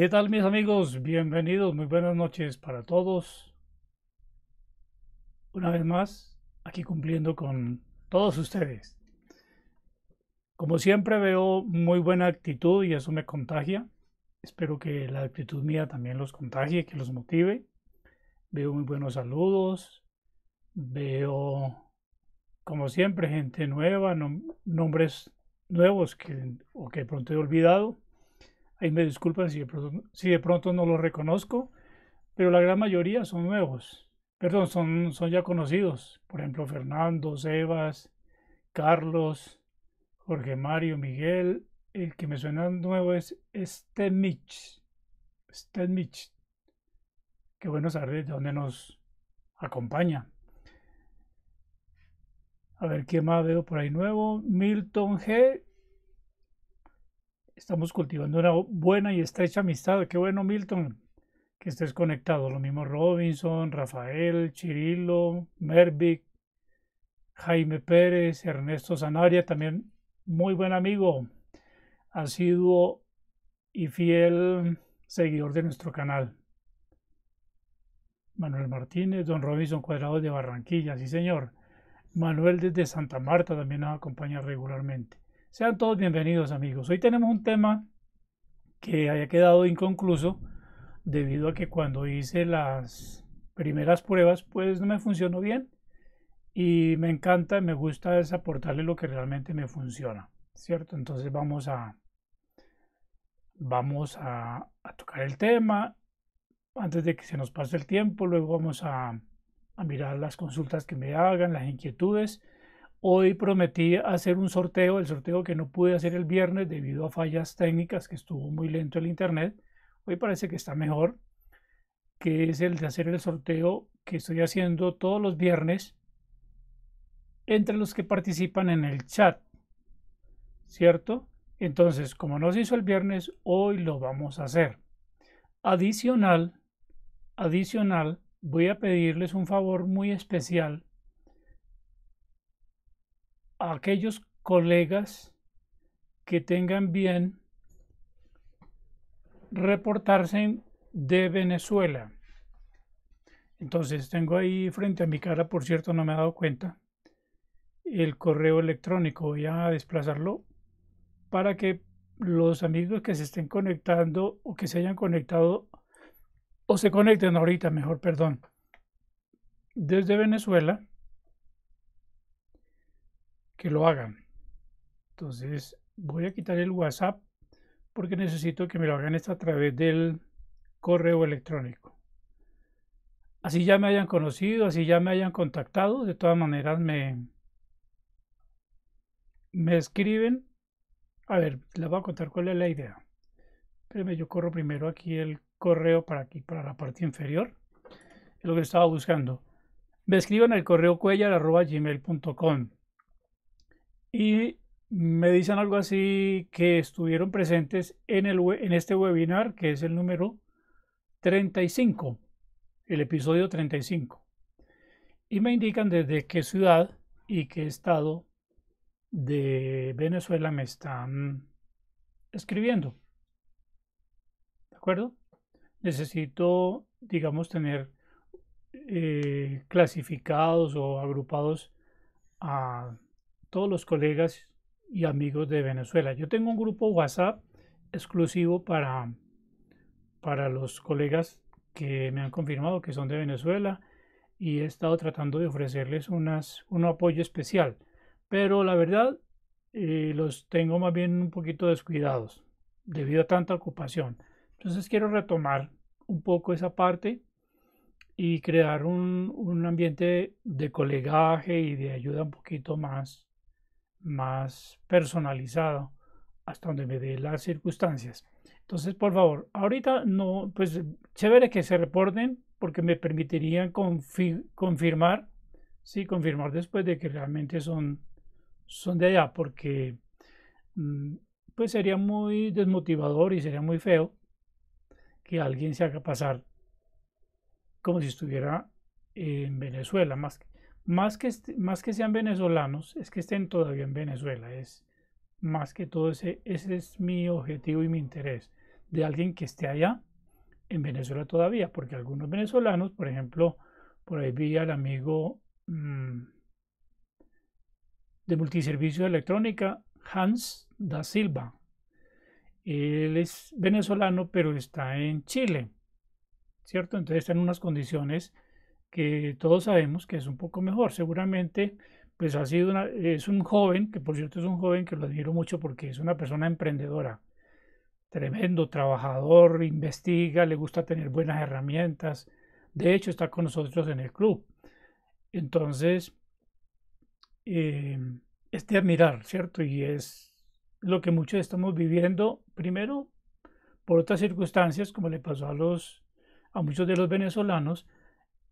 ¿Qué tal mis amigos? Bienvenidos, muy buenas noches para todos. Una vez más, aquí cumpliendo con todos ustedes. Como siempre veo muy buena actitud y eso me contagia. Espero que la actitud mía también los contagie, que los motive. Veo muy buenos saludos. Veo, como siempre, gente nueva, nombres nuevos que, o que pronto he olvidado Ahí me disculpan si de, pronto, no lo reconozco, pero la gran mayoría son nuevos. Perdón, son, son ya conocidos. Por ejemplo, Fernando, Sebas, Carlos, Jorge Mario, Miguel. El que me suena nuevo es este Mitch. Qué bueno saber de dónde nos acompaña. A ver, qué más veo por ahí nuevo? Milton G. Estamos cultivando una buena y estrecha amistad. Qué bueno, Milton, que estés conectado. Lo mismo Robinson, Rafael, Chirilo, Mervic, Jaime Pérez, Ernesto Zanaria, también muy buen amigo. asiduo y fiel seguidor de nuestro canal. Manuel Martínez, don Robinson Cuadrado de Barranquilla, sí señor. Manuel desde Santa Marta también nos acompaña regularmente. Sean todos bienvenidos amigos. Hoy tenemos un tema que haya quedado inconcluso debido a que cuando hice las primeras pruebas pues no me funcionó bien y me encanta, y me gusta desaportarle lo que realmente me funciona, ¿cierto? Entonces vamos a vamos a, tocar el tema antes de que se nos pase el tiempo, luego vamos a, a mirar las consultas que me hagan, las inquietudes Hoy prometí hacer un sorteo, el sorteo que no pude hacer el viernes debido a fallas técnicas que estuvo muy lento el internet. Hoy parece que está mejor, que es el de hacer el sorteo que estoy haciendo todos los viernes entre los que participan en el chat. ¿Cierto? Entonces, como no se hizo el viernes, hoy lo vamos a hacer. Adicional, adicional, voy a pedirles un favor muy especial aquellos colegas que tengan bien reportarse de Venezuela. Entonces tengo ahí frente a mi cara, por cierto, no me he dado cuenta, el correo electrónico. Voy a desplazarlo para que los amigos que se estén conectando o que se hayan conectado o se conecten ahorita, mejor, perdón, desde Venezuela que lo hagan. Entonces voy a quitar el WhatsApp porque necesito que me lo hagan a través del correo electrónico. Así ya me hayan conocido, así ya me hayan contactado, de todas maneras me, me escriben. A ver, les voy a contar cuál es la idea. Espérenme, yo corro primero aquí el correo para aquí, para la parte inferior. Es lo que estaba buscando. Me escriban al correo cuellar.gmail.com y me dicen algo así que estuvieron presentes en, el, en este webinar que es el número 35, el episodio 35. Y me indican desde qué ciudad y qué estado de Venezuela me están escribiendo. ¿De acuerdo? Necesito, digamos, tener eh, clasificados o agrupados a todos los colegas y amigos de Venezuela. Yo tengo un grupo WhatsApp exclusivo para, para los colegas que me han confirmado que son de Venezuela y he estado tratando de ofrecerles unas, un apoyo especial. Pero la verdad, eh, los tengo más bien un poquito descuidados debido a tanta ocupación. Entonces quiero retomar un poco esa parte y crear un, un ambiente de colegaje y de ayuda un poquito más más personalizado hasta donde me dé las circunstancias. Entonces, por favor, ahorita no, pues chévere que se reporten porque me permitirían confirmar, sí, confirmar después de que realmente son, son de allá, porque mm, pues sería muy desmotivador y sería muy feo que alguien se haga pasar como si estuviera en Venezuela, más que más que, este, más que sean venezolanos, es que estén todavía en Venezuela. Es más que todo ese, ese es mi objetivo y mi interés. De alguien que esté allá en Venezuela todavía, porque algunos venezolanos, por ejemplo, por ahí vi al amigo mm, de multiservicio de electrónica, Hans da Silva. Él es venezolano, pero está en Chile, ¿cierto? Entonces está en unas condiciones que todos sabemos que es un poco mejor. Seguramente, pues ha sido una, es un joven, que por cierto es un joven que lo admiro mucho porque es una persona emprendedora, tremendo, trabajador, investiga, le gusta tener buenas herramientas. De hecho, está con nosotros en el club. Entonces, em, es de admirar, ¿cierto? Y es lo que muchos estamos viviendo, primero, por otras circunstancias, como le pasó a los a muchos de los venezolanos,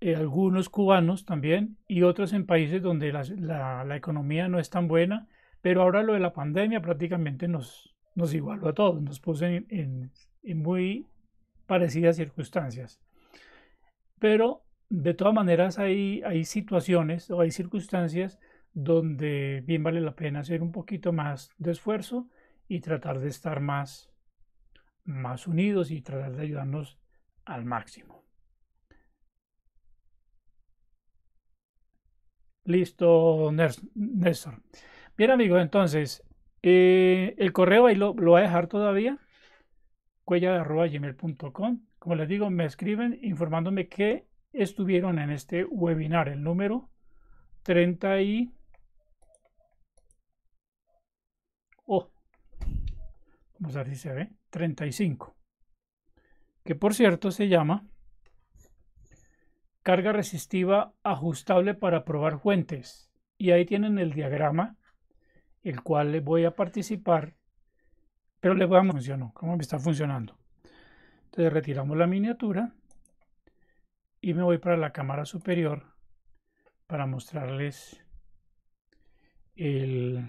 eh, algunos cubanos también y otros en países donde la, economía no es tan buena, pero ahora lo de la pandemia prácticamente nos, nos igualó a todos, nos puso en, muy parecidas circunstancias. Pero de todas maneras hay, hay situaciones o hay circunstancias donde bien vale la pena hacer un poquito más de esfuerzo y tratar de estar más, más unidos y tratar de ayudarnos al máximo. Listo, Néstor. Bien, amigos, entonces, eh, el correo ahí lo, voy a dejar todavía, Cuella.gmail.com. Como les digo, me escriben informándome que estuvieron en este webinar, el número 30 y... Oh, vamos a ver si se ve, 35. Que por cierto se llama carga resistiva ajustable para probar fuentes. Y ahí tienen el diagrama, el cual les voy a participar, pero les voy a mostrar cómo me está funcionando. Entonces retiramos la miniatura y me voy para la cámara superior para mostrarles el,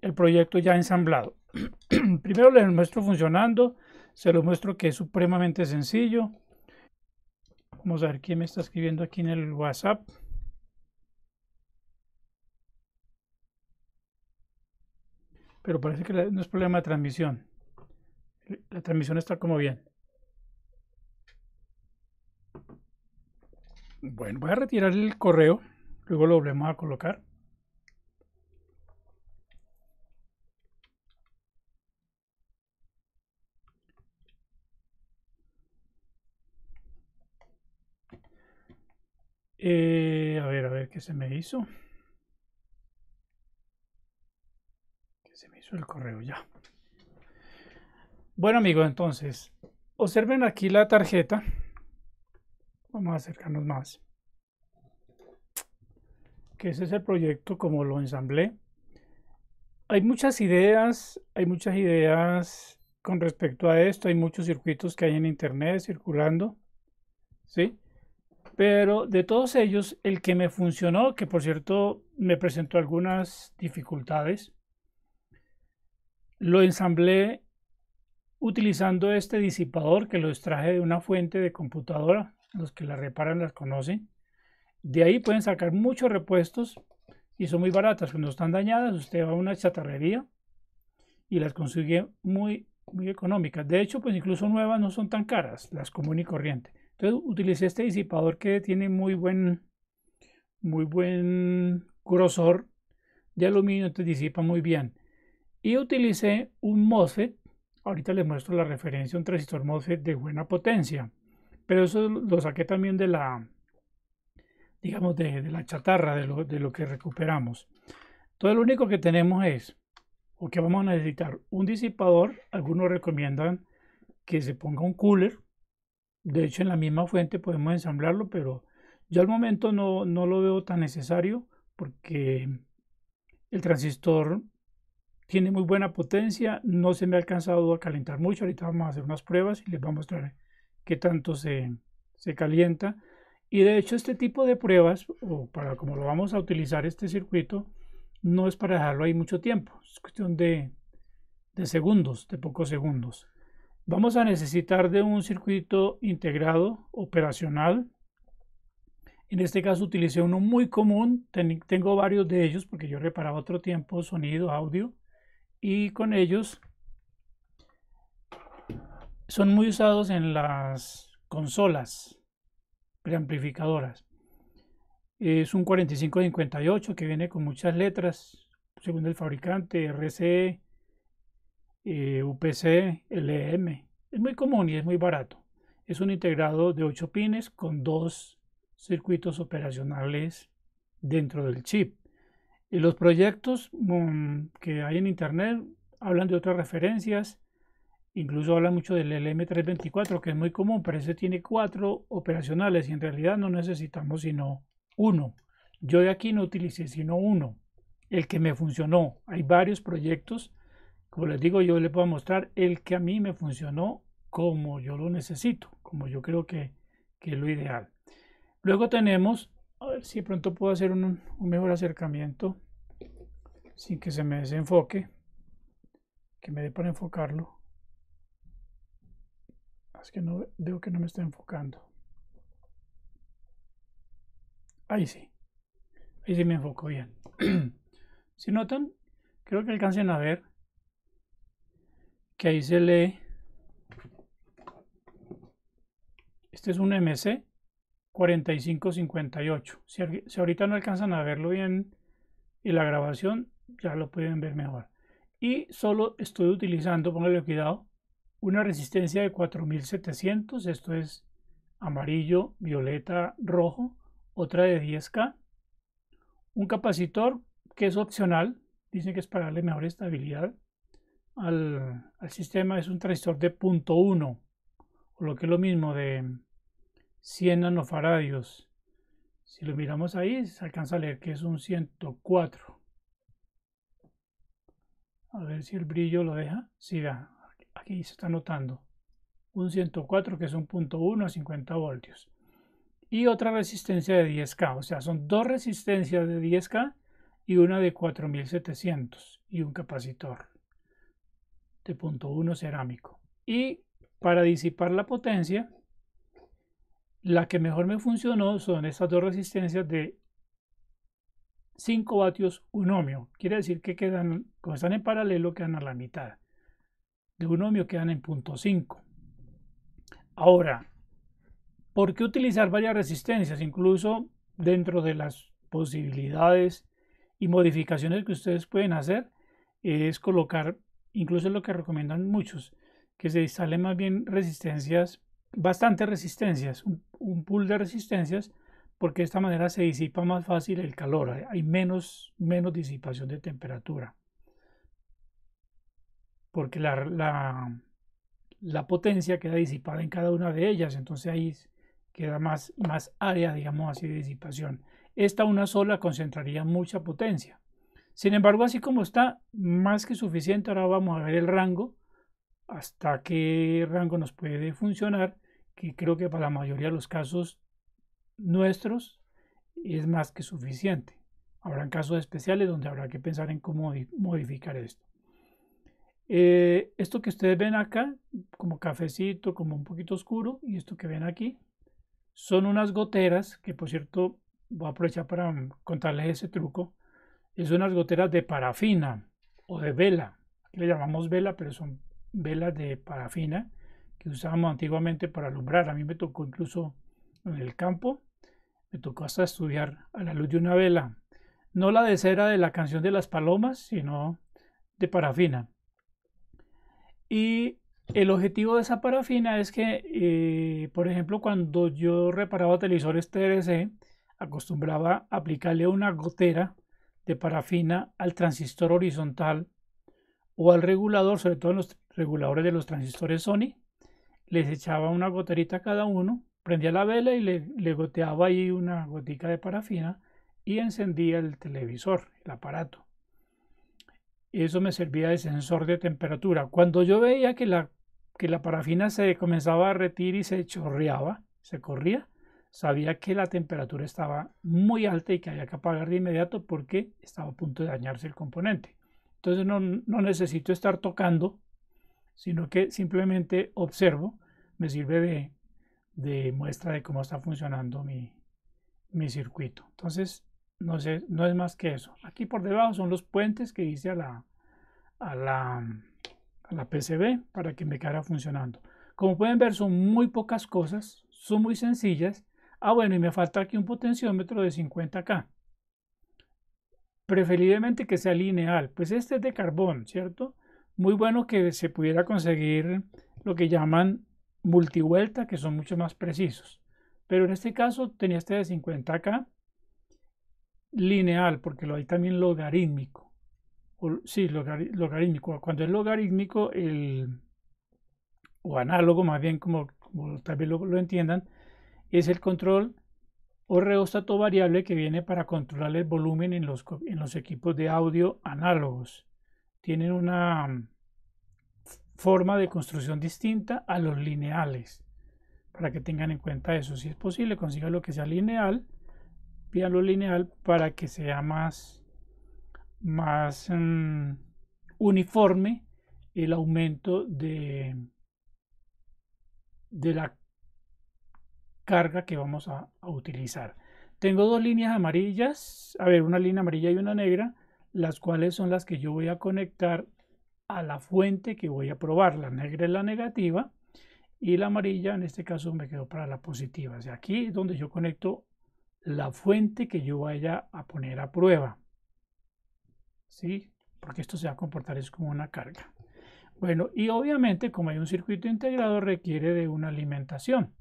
el proyecto ya ensamblado. Primero les muestro funcionando, se los muestro que es supremamente sencillo Vamos a ver quién me está escribiendo aquí en el WhatsApp. Pero parece que no es problema de transmisión. La transmisión está como bien. Bueno, voy a retirar el correo. Luego lo volvemos a colocar. Eh, a ver, a ver, ¿qué se me hizo? ¿Qué se me hizo el correo ya? Bueno amigos, entonces, observen aquí la tarjeta. Vamos a acercarnos más. Que ese es el proyecto como lo ensamblé. Hay muchas ideas, hay muchas ideas con respecto a esto. Hay muchos circuitos que hay en internet circulando. ¿Sí? Pero de todos ellos, el que me funcionó, que por cierto me presentó algunas dificultades, lo ensamblé utilizando este disipador que lo extraje de una fuente de computadora. Los que la reparan las conocen. De ahí pueden sacar muchos repuestos y son muy baratas. Cuando están dañadas, usted va a una chatarrería y las consigue muy, muy económicas. De hecho, pues incluso nuevas no son tan caras, las común y corriente. Entonces utilicé este disipador que tiene muy buen, muy buen grosor de aluminio, te disipa muy bien. Y utilicé un MOSFET, ahorita les muestro la referencia, un transistor MOSFET de buena potencia. Pero eso lo saqué también de la, digamos, de, la chatarra, de lo, de lo que recuperamos. Entonces lo único que tenemos es, o que vamos a necesitar, un disipador. Algunos recomiendan que se ponga un cooler, de hecho, en la misma fuente podemos ensamblarlo, pero yo al momento no, no lo veo tan necesario porque el transistor tiene muy buena potencia, no se me ha alcanzado a calentar mucho, ahorita vamos a hacer unas pruebas y les voy a mostrar qué tanto se, se calienta. Y de hecho este tipo de pruebas, o para como lo vamos a utilizar este circuito, no es para dejarlo ahí mucho tiempo, es cuestión de, de segundos, de pocos segundos. Vamos a necesitar de un circuito integrado operacional. En este caso utilicé uno muy común, tengo varios de ellos porque yo reparaba otro tiempo sonido, audio y con ellos son muy usados en las consolas preamplificadoras. Es un 4558 que viene con muchas letras, según el fabricante, RCE, eh, UPC, LM. Es muy común y es muy barato. Es un integrado de 8 pines con dos circuitos operacionales dentro del chip. Y los proyectos mm, que hay en Internet hablan de otras referencias. Incluso hablan mucho del LM324, que es muy común, pero ese tiene cuatro operacionales y en realidad no necesitamos sino uno. Yo de aquí no utilicé sino uno, el que me funcionó. Hay varios proyectos como les digo, yo les puedo mostrar el que a mí me funcionó como yo lo necesito, como yo creo que, es lo ideal. Luego tenemos, a ver si pronto puedo hacer un, mejor acercamiento sin que se me desenfoque, que me dé para enfocarlo. Ah, es que no veo que no me está enfocando. Ahí sí. Ahí sí me enfoco bien. si notan, creo que alcancen a ver que ahí se lee. Este es un MC 4558. Si, ahorita no alcanzan a verlo bien y la grabación, ya lo pueden ver mejor. Y solo estoy utilizando, pónganle cuidado, una resistencia de 4700, esto es amarillo, violeta, rojo, otra de 10K, un capacitor que es opcional, dicen que es para darle mejor estabilidad, al, sistema es un transistor de punto 1, o lo que es lo mismo de 100 nanofaradios. Si lo miramos ahí, se alcanza a leer que es un 104. A ver si el brillo lo deja. Sí, da, aquí se está notando. Un 104 que es un punto 1 a 50 voltios. Y otra resistencia de 10K. O sea, son dos resistencias de 10K y una de 4700 y un capacitor de punto 1 cerámico. Y para disipar la potencia, la que mejor me funcionó son estas dos resistencias de 5 vatios 1 ohmio. Quiere decir que quedan, como están en paralelo, quedan a la mitad. De 1 ohmio quedan en punto 5. Ahora, ¿por qué utilizar varias resistencias? Incluso dentro de las posibilidades y modificaciones que ustedes pueden hacer, es colocar incluso lo que recomiendan muchos, que se instalen más bien resistencias, bastantes resistencias, un, pool de resistencias, porque de esta manera se disipa más fácil el calor, hay menos, menos disipación de temperatura. Porque la, potencia queda disipada en cada una de ellas, entonces ahí queda más, más área, digamos así, de disipación. Esta una sola concentraría mucha potencia. Sin embargo, así como está, más que suficiente. Ahora vamos a ver el rango, hasta qué rango nos puede funcionar, que creo que para la mayoría de los casos nuestros es más que suficiente. Habrá casos especiales donde habrá que pensar en cómo modificar esto. Eh, esto que ustedes ven acá, como cafecito, como un poquito oscuro, y esto que ven aquí, son unas goteras que por cierto voy a aprovechar para mm, contarles ese truco es unas goteras de parafina o de vela. Aquí le llamamos vela, pero son velas de parafina que usábamos antiguamente para alumbrar. A mí me tocó incluso en el campo, me tocó hasta estudiar a la luz de una vela. No la de cera de la canción de las palomas, sino de parafina. Y el objetivo de esa parafina es que, eh, por ejemplo, cuando yo reparaba televisores TRC, acostumbraba aplicarle una gotera de parafina al transistor horizontal o al regulador, sobre todo en los reguladores de los transistores Sony, les echaba una goterita a cada uno, prendía la vela y le, goteaba ahí una gotica de parafina y encendía el televisor, el aparato. Eso me servía de sensor de temperatura. Cuando yo veía que la, que la parafina se comenzaba a retirar y se chorreaba, se corría, sabía que la temperatura estaba muy alta y que había que apagar de inmediato porque estaba a punto de dañarse el componente. Entonces no, necesito estar tocando, sino que simplemente observo, me sirve de, muestra de cómo está funcionando mi, circuito. Entonces no, no es más que eso. Aquí por debajo son los puentes que hice a la, a la, a la PCB para que me quedara funcionando. Como pueden ver son muy pocas cosas, son muy sencillas Ah, bueno, y me falta aquí un potenciómetro de 50K. Preferiblemente que sea lineal. Pues este es de carbón, ¿cierto? Muy bueno que se pudiera conseguir lo que llaman multivuelta, que son mucho más precisos. Pero en este caso tenía este de 50K lineal, porque lo hay también logarítmico. sí, logarítmico. Cuando es logarítmico, el, o análogo, más bien como, como tal vez lo, entiendan, es el control o reostato variable que viene para controlar el volumen en los, en los equipos de audio análogos. Tienen una mm, forma de construcción distinta a los lineales. Para que tengan en cuenta eso, si es posible, consiga lo que sea lineal, Pida lo lineal para que sea más, más mm, uniforme el aumento de, de la carga que vamos a, utilizar. Tengo dos líneas amarillas, a ver, una línea amarilla y una negra, las cuales son las que yo voy a conectar a la fuente que voy a probar. La negra es la negativa y la amarilla en este caso me quedó para la positiva. O sea, aquí es donde yo conecto la fuente que yo vaya a poner a prueba. ¿Sí? Porque esto se va a comportar es como una carga. Bueno, y obviamente como hay un circuito integrado requiere de una alimentación.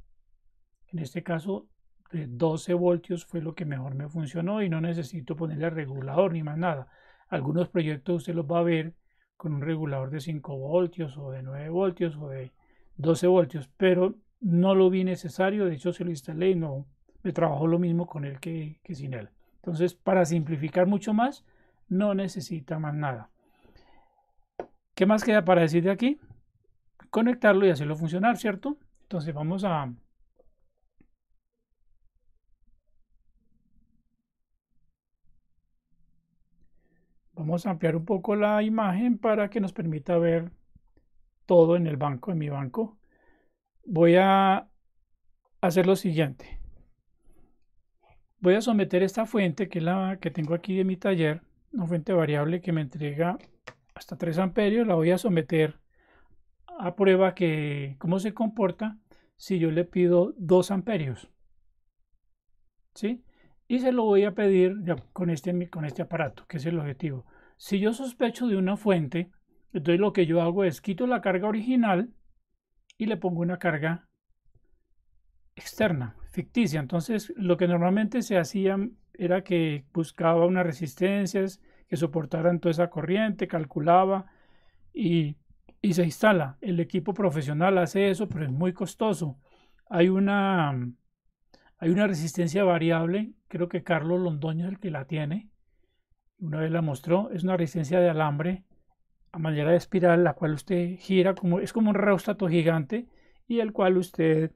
En este caso, de 12 voltios fue lo que mejor me funcionó y no necesito ponerle regulador ni más nada. Algunos proyectos usted los va a ver con un regulador de 5 voltios o de 9 voltios o de 12 voltios, pero no lo vi necesario, de hecho se lo instalé y no me trabajó lo mismo con él que, que sin él. Entonces, para simplificar mucho más, no necesita más nada. ¿Qué más queda para decir de aquí? Conectarlo y hacerlo funcionar, ¿cierto? Entonces vamos a Vamos a ampliar un poco la imagen para que nos permita ver todo en el banco, en mi banco. Voy a hacer lo siguiente. Voy a someter esta fuente, que es la que tengo aquí de mi taller, una fuente variable que me entrega hasta 3 amperios, la voy a someter a prueba que cómo se comporta si yo le pido 2 amperios. ¿Sí? y se lo voy a pedir con, este, con este aparato, que es el objetivo. Si yo sospecho de una fuente, entonces lo que yo hago es quito la carga original y le pongo una carga externa, ficticia. Entonces lo que normalmente se hacía era que buscaba unas resistencias que soportaran toda esa corriente, calculaba y, y se instala. El equipo profesional hace eso, pero es muy costoso. Hay una hay una resistencia variable, creo que Carlos Londoño es el que la tiene. Una vez la mostró, es una resistencia de alambre a manera de espiral, la cual usted gira, como, es como un reostato gigante y el cual usted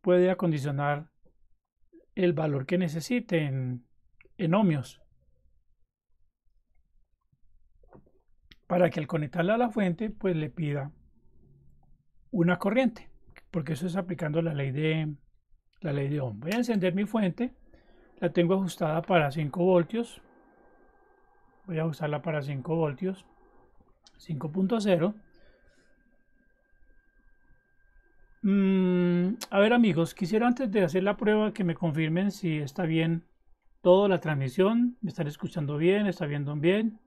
puede acondicionar el valor que necesite en, en ohmios. Para que al conectarla a la fuente, pues le pida una corriente, porque eso es aplicando la ley de, la ley de Ohm. Voy a encender mi fuente, la tengo ajustada para 5 voltios, voy a ajustarla para 5 voltios, 5.0. Mm, a ver amigos, quisiera antes de hacer la prueba que me confirmen si está bien toda la transmisión, me están escuchando bien, está viendo bien.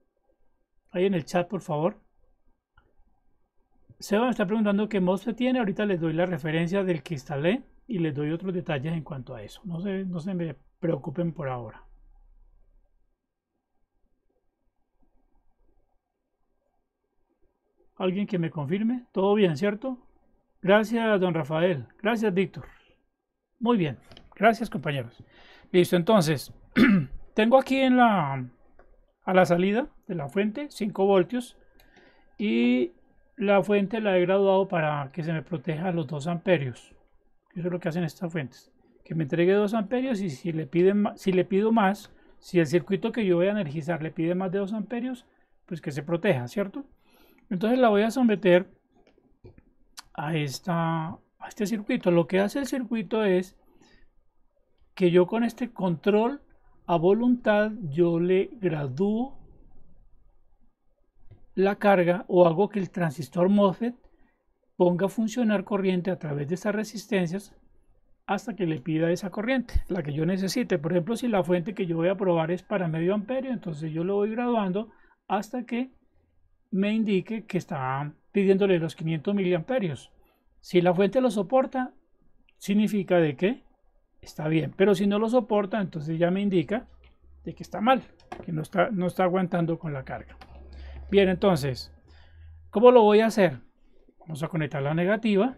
Ahí en el chat, por favor. Seba me está preguntando qué se tiene, ahorita les doy la referencia del que instalé y les doy otros detalles en cuanto a eso. No se, no se me preocupen por ahora. ¿Alguien que me confirme? ¿Todo bien, cierto? Gracias, don Rafael. Gracias, Víctor. Muy bien. Gracias, compañeros. Listo, entonces, tengo aquí en la, a la salida de la fuente 5 voltios y la fuente la he graduado para que se me proteja los 2 amperios. Eso es lo que hacen estas fuentes. Que me entregue 2 amperios y si le, si le pido más, si el circuito que yo voy a energizar le pide más de 2 amperios, pues que se proteja, ¿cierto? Entonces la voy a someter a, esta, a este circuito. Lo que hace el circuito es que yo con este control a voluntad yo le gradúo la carga o hago que el transistor MOSFET ponga a funcionar corriente a través de estas resistencias hasta que le pida esa corriente, la que yo necesite. Por ejemplo, si la fuente que yo voy a probar es para medio amperio, entonces yo lo voy graduando hasta que me indique que está pidiéndole los 500 miliamperios. Si la fuente lo soporta, significa de que está bien. Pero si no lo soporta, entonces ya me indica de que está mal, que no está, no está aguantando con la carga. Bien, entonces, ¿cómo lo voy a hacer? Vamos a conectar la negativa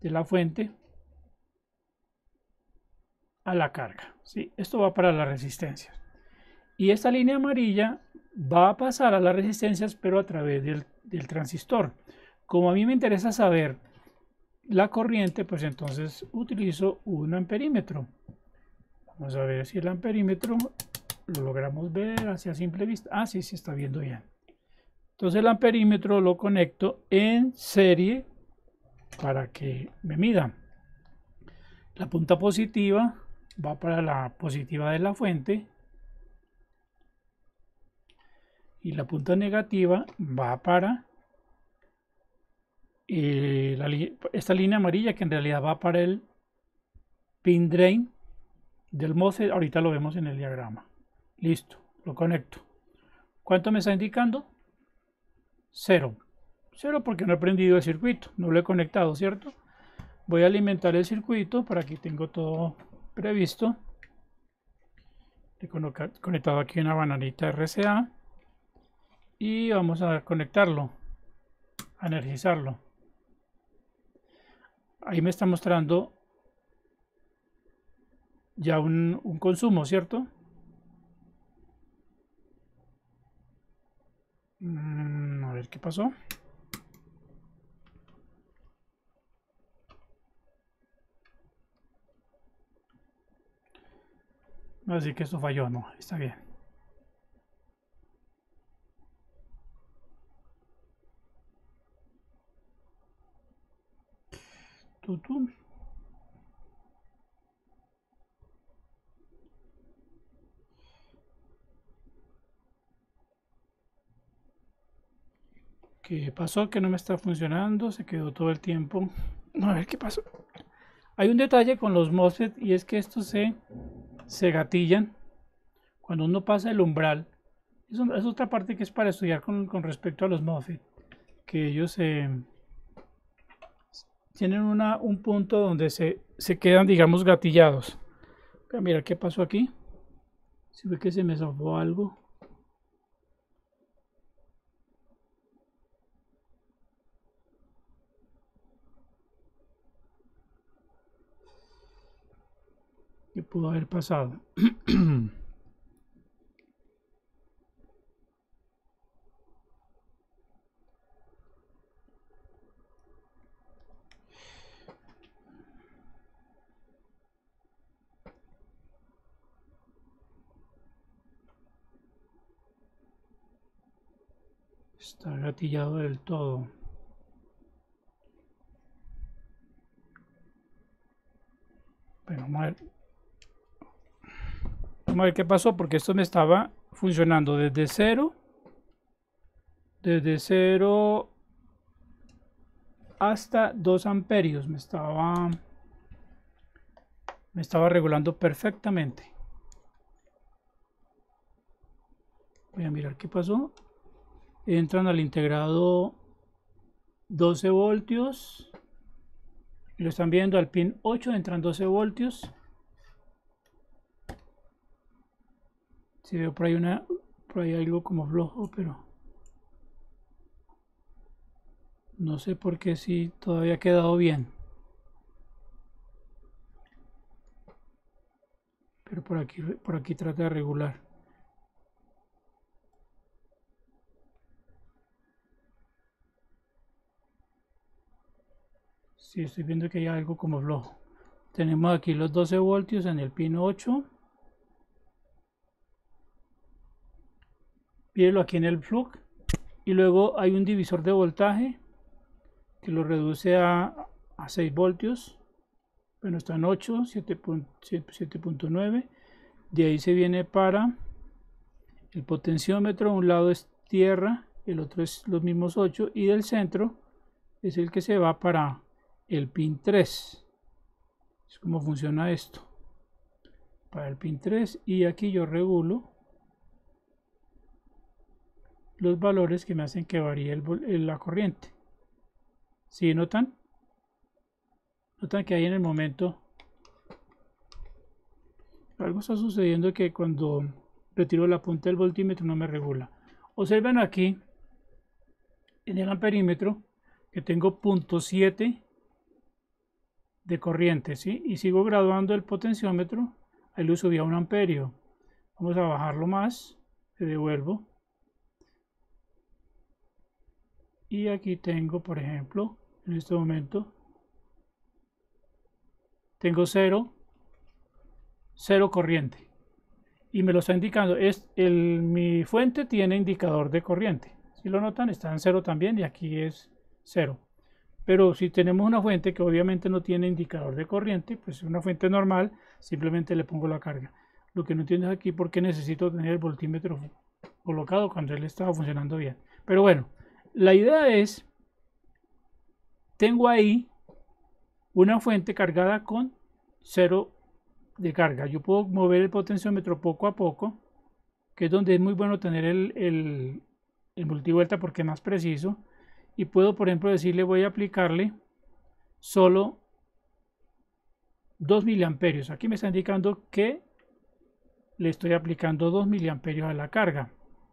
de la fuente a la carga. ¿sí? Esto va para las resistencias. Y esta línea amarilla va a pasar a las resistencias, pero a través del, transistor. Como a mí me interesa saber la corriente, pues entonces utilizo un amperímetro. Vamos a ver si el amperímetro lo logramos ver hacia simple vista. Ah, sí, se sí, está viendo bien. Entonces el amperímetro lo conecto en serie para que me mida. La punta positiva va para la positiva de la fuente y la punta negativa va para eh, esta línea amarilla que en realidad va para el pin drain del MOSFET. Ahorita lo vemos en el diagrama. Listo, lo conecto. ¿Cuánto me está indicando? cero, cero porque no he prendido el circuito, no lo he conectado, ¿cierto? Voy a alimentar el circuito, por aquí tengo todo previsto. He conectado aquí una bananita RCA y vamos a conectarlo, a energizarlo. Ahí me está mostrando ya un, consumo, ¿cierto? Mm, ver qué pasó. Así que esto falló, no, está bien. Tutum. pasó que no me está funcionando, se quedó todo el tiempo. a ver qué pasó. Hay un detalle con los MOSFET y es que estos se, se gatillan cuando uno pasa el umbral. Es, otra parte que es para estudiar con, respecto a los MOSFET, que ellos eh, tienen una, un punto donde se, se quedan, digamos, gatillados. Mira, qué pasó aquí. Si ve que se me salvó algo. pudo haber pasado. Está gatillado del todo. Pero mal. Vamos a ver qué pasó, porque esto me estaba funcionando desde cero. Desde cero hasta 2 amperios. Me estaba, me estaba regulando perfectamente. Voy a mirar qué pasó. Entran al integrado 12 voltios. Lo están viendo al pin 8, entran 12 voltios. Si veo por ahí una. Por ahí algo como flojo, pero. No sé por qué si todavía ha quedado bien. Pero por aquí, por aquí trata de regular. Sí, estoy viendo que hay algo como flojo. Tenemos aquí los 12 voltios en el pino 8. Mírelo aquí en el plug. Y luego hay un divisor de voltaje que lo reduce a, a 6 voltios. Bueno, están 8, 7.9. De ahí se viene para el potenciómetro. Un lado es tierra, el otro es los mismos 8. Y del centro es el que se va para el pin 3. Es como funciona esto. Para el pin 3. Y aquí yo regulo los valores que me hacen que varíe la corriente. ¿Sí notan? Notan que ahí en el momento algo está sucediendo que cuando retiro la punta del voltímetro no me regula. Observen aquí en el amperímetro que tengo 0.7 de corriente, ¿sí? Y sigo graduando el potenciómetro, ahí lo subí a un amperio. Vamos a bajarlo más, le devuelvo y aquí tengo por ejemplo en este momento tengo 0 cero corriente y me lo está indicando es el, mi fuente tiene indicador de corriente si lo notan está en cero también y aquí es cero, pero si tenemos una fuente que obviamente no tiene indicador de corriente pues una fuente normal simplemente le pongo la carga lo que no entiendo es aquí porque necesito tener el voltímetro colocado cuando él estaba funcionando bien pero bueno la idea es, tengo ahí una fuente cargada con cero de carga. Yo puedo mover el potenciómetro poco a poco, que es donde es muy bueno tener el, multivuelta porque es más preciso. Y puedo, por ejemplo, decirle voy a aplicarle solo 2 miliamperios. Aquí me está indicando que le estoy aplicando 2 miliamperios a la carga.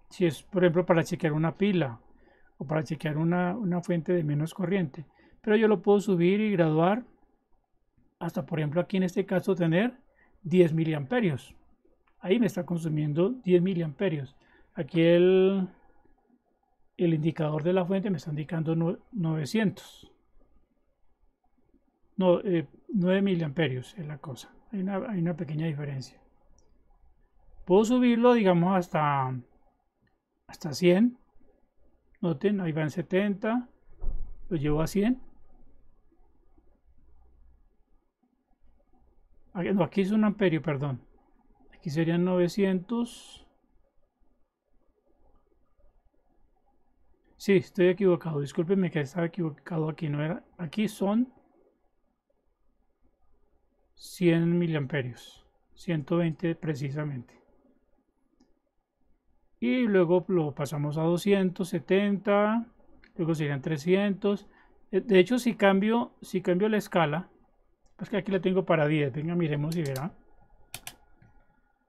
Si es, por ejemplo, para chequear una pila o para chequear una, una fuente de menos corriente. Pero yo lo puedo subir y graduar hasta, por ejemplo, aquí en este caso tener 10 miliamperios. Ahí me está consumiendo 10 miliamperios. Aquí el, el indicador de la fuente me está indicando 900. No, 9 eh, miliamperios es la cosa. Hay una, hay una, pequeña diferencia. Puedo subirlo, digamos, hasta, hasta 100 Noten, ahí va en 70, lo llevo a 100. Aquí, ah, aquí es un amperio, perdón. Aquí serían 900. Sí, estoy equivocado. Discúlpenme que estaba equivocado aquí. Aquí son 100 miliamperios. 120 precisamente y luego lo pasamos a 270 luego serían 300 eh, de hecho si cambio si cambio la escala pues que aquí la tengo para 10 venga miremos y verá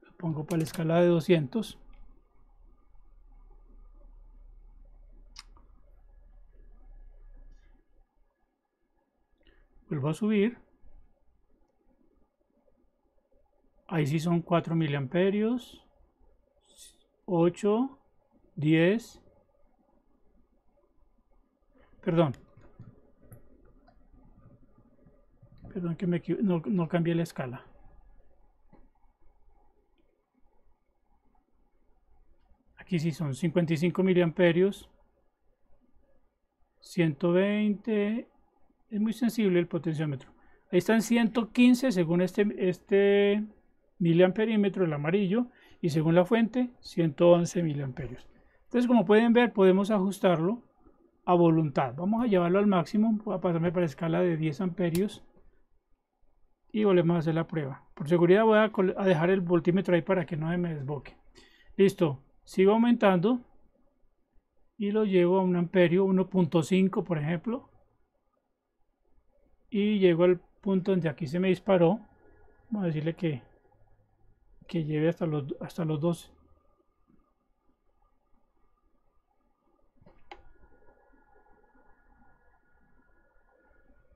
lo pongo para la escala de 200 vuelvo a subir ahí sí son 4 miliamperios 8, 10, perdón, perdón que me no, no cambié la escala. Aquí sí son 55 miliamperios, 120, es muy sensible el potenciómetro. Ahí están 115 según este, este miliamperímetro, el amarillo, y según la fuente 111 miliamperios. Entonces como pueden ver podemos ajustarlo a voluntad. Vamos a llevarlo al máximo, voy a pasarme para escala de 10 amperios y volvemos a hacer la prueba. Por seguridad voy a, dejar el voltímetro ahí para que no me desboque. Listo, sigo aumentando y lo llevo a un amperio 1.5 por ejemplo y llego al punto donde aquí se me disparó vamos a decirle que que lleve hasta los, hasta los 12.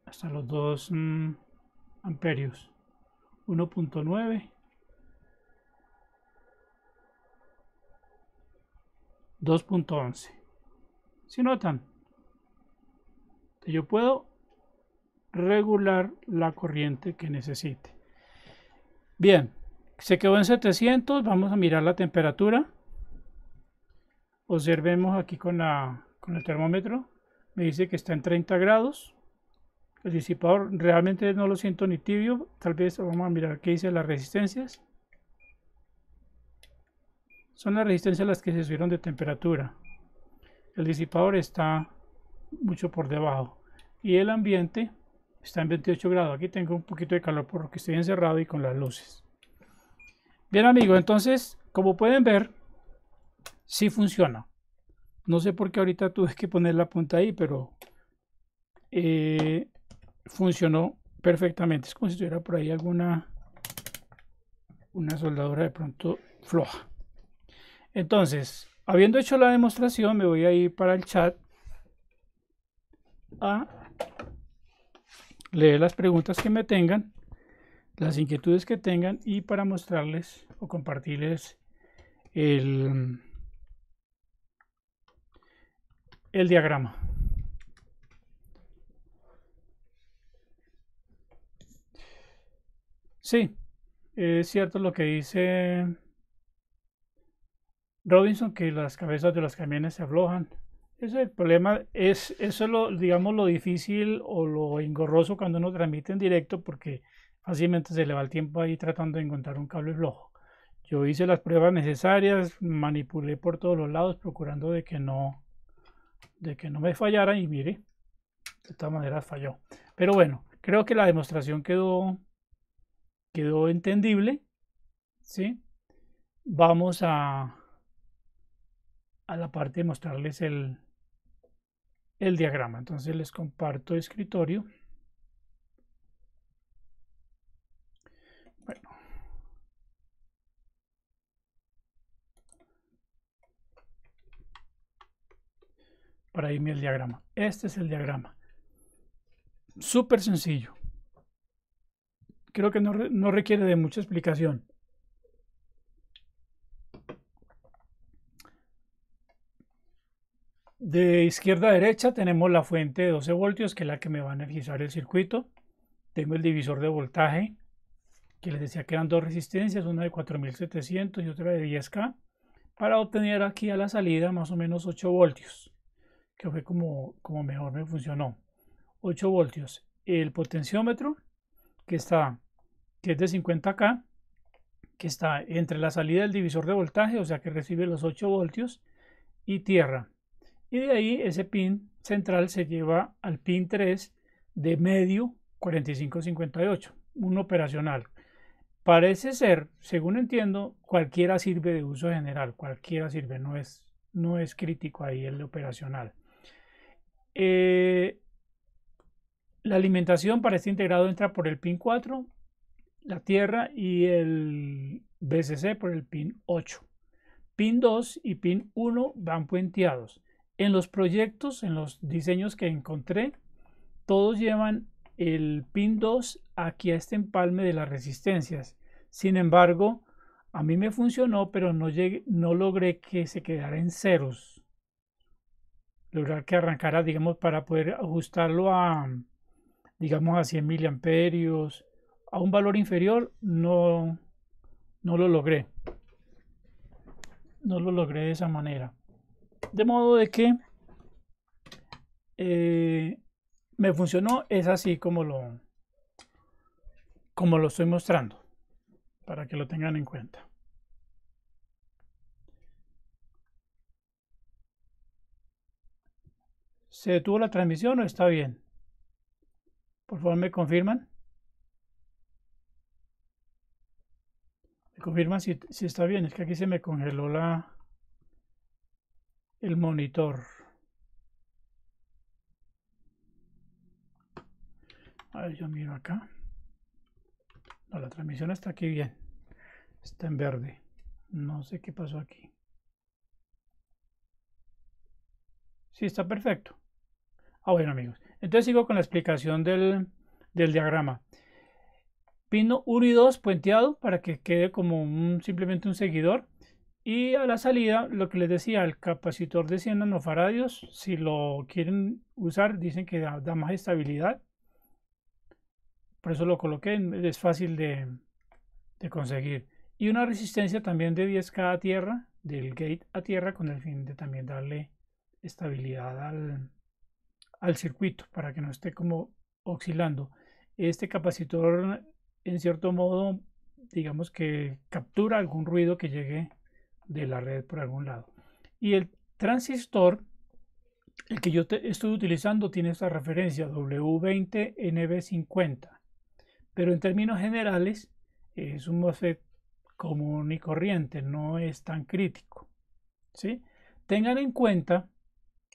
Hasta los 2 mm, amperios. 1.9. 2.11. Si notan, que yo puedo regular la corriente que necesite. Bien. Se quedó en 700, vamos a mirar la temperatura. Observemos aquí con, la, con el termómetro, me dice que está en 30 grados. El disipador realmente no lo siento ni tibio, tal vez vamos a mirar qué dice las resistencias. Son las resistencias las que se subieron de temperatura. El disipador está mucho por debajo y el ambiente está en 28 grados. Aquí tengo un poquito de calor por lo que estoy encerrado y con las luces. Bien amigo, entonces, como pueden ver, sí funciona. No sé por qué ahorita tuve que poner la punta ahí, pero eh, funcionó perfectamente. Es como si tuviera por ahí alguna una soldadura de pronto floja. Entonces, habiendo hecho la demostración, me voy a ir para el chat a leer las preguntas que me tengan, las inquietudes que tengan y para mostrarles o compartirles el, el diagrama. Sí, es cierto lo que dice Robinson, que las cabezas de los camiones se aflojan. Ese es el problema, es, eso lo, digamos, lo difícil o lo engorroso cuando uno transmite en directo, porque fácilmente se le va el tiempo ahí tratando de encontrar un cable flojo. Yo hice las pruebas necesarias, manipulé por todos los lados procurando de que no, de que no me fallara y mire, de esta manera falló. Pero bueno, creo que la demostración quedó, quedó entendible. ¿sí? Vamos a, a la parte de mostrarles el, el diagrama. Entonces les comparto escritorio. para irme el diagrama. Este es el diagrama. Súper sencillo. Creo que no, no requiere de mucha explicación. De izquierda a derecha tenemos la fuente de 12 voltios, que es la que me va a energizar el circuito. Tengo el divisor de voltaje, que les decía que eran dos resistencias, una de 4700 y otra de 10K, para obtener aquí a la salida más o menos 8 voltios que fue como, como mejor me funcionó. 8 voltios. El potenciómetro, que está, que es de 50K, que está entre la salida del divisor de voltaje, o sea que recibe los 8 voltios, y tierra. Y de ahí ese pin central se lleva al pin 3 de medio 4558, un operacional. Parece ser, según entiendo, cualquiera sirve de uso general, cualquiera sirve, no es, no es crítico ahí el operacional. Eh, la alimentación para este integrado entra por el pin 4, la tierra y el BCC por el pin 8. Pin 2 y pin 1 van puenteados. En los proyectos, en los diseños que encontré, todos llevan el pin 2 aquí a este empalme de las resistencias. Sin embargo, a mí me funcionó, pero no, no logré que se quedara en ceros lograr que arrancara, digamos, para poder ajustarlo a, digamos, a 100 miliamperios, a un valor inferior, no, no lo logré. No lo logré de esa manera. De modo de que eh, me funcionó, es así como lo, como lo estoy mostrando, para que lo tengan en cuenta. ¿Se detuvo la transmisión o está bien? Por favor, me confirman. Me confirman si, está bien. Es que aquí se me congeló la el monitor. A ver, yo miro acá. No, la transmisión está aquí bien. Está en verde. No sé qué pasó aquí. Sí, está perfecto. Ah, bueno, amigos. Entonces sigo con la explicación del, diagrama. Pino 1 y 2 puenteado para que quede como simplemente un seguidor. Y a la salida, lo que les decía, el capacitor de 100 nanofaradios, si lo quieren usar, dicen que da, más estabilidad. Por eso lo coloqué, es fácil de, de conseguir. Y una resistencia también de 10K a tierra, del gate a tierra, con el fin de también darle estabilidad al, al circuito para que no esté como oscilando. Este capacitor, en cierto modo, digamos que captura algún ruido que llegue de la red por algún lado. Y el transistor, el que yo estoy utilizando, tiene esta referencia W20NB50. Pero en términos generales, es un MOSFET común y corriente, no es tan crítico. ¿sí? Tengan en cuenta,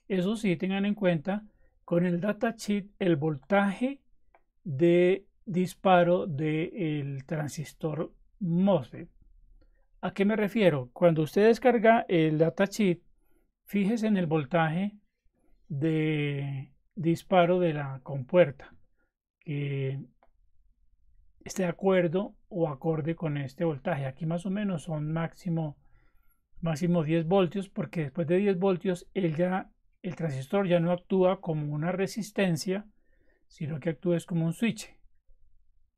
eso sí, tengan en cuenta con el datasheet el voltaje de disparo del transistor MOSFET. ¿A qué me refiero? Cuando usted descarga el data datasheet, fíjese en el voltaje de disparo de la compuerta que esté de acuerdo o acorde con este voltaje. Aquí más o menos son máximo, máximo 10 voltios porque después de 10 voltios él ya el transistor ya no actúa como una resistencia, sino que actúa como un switch.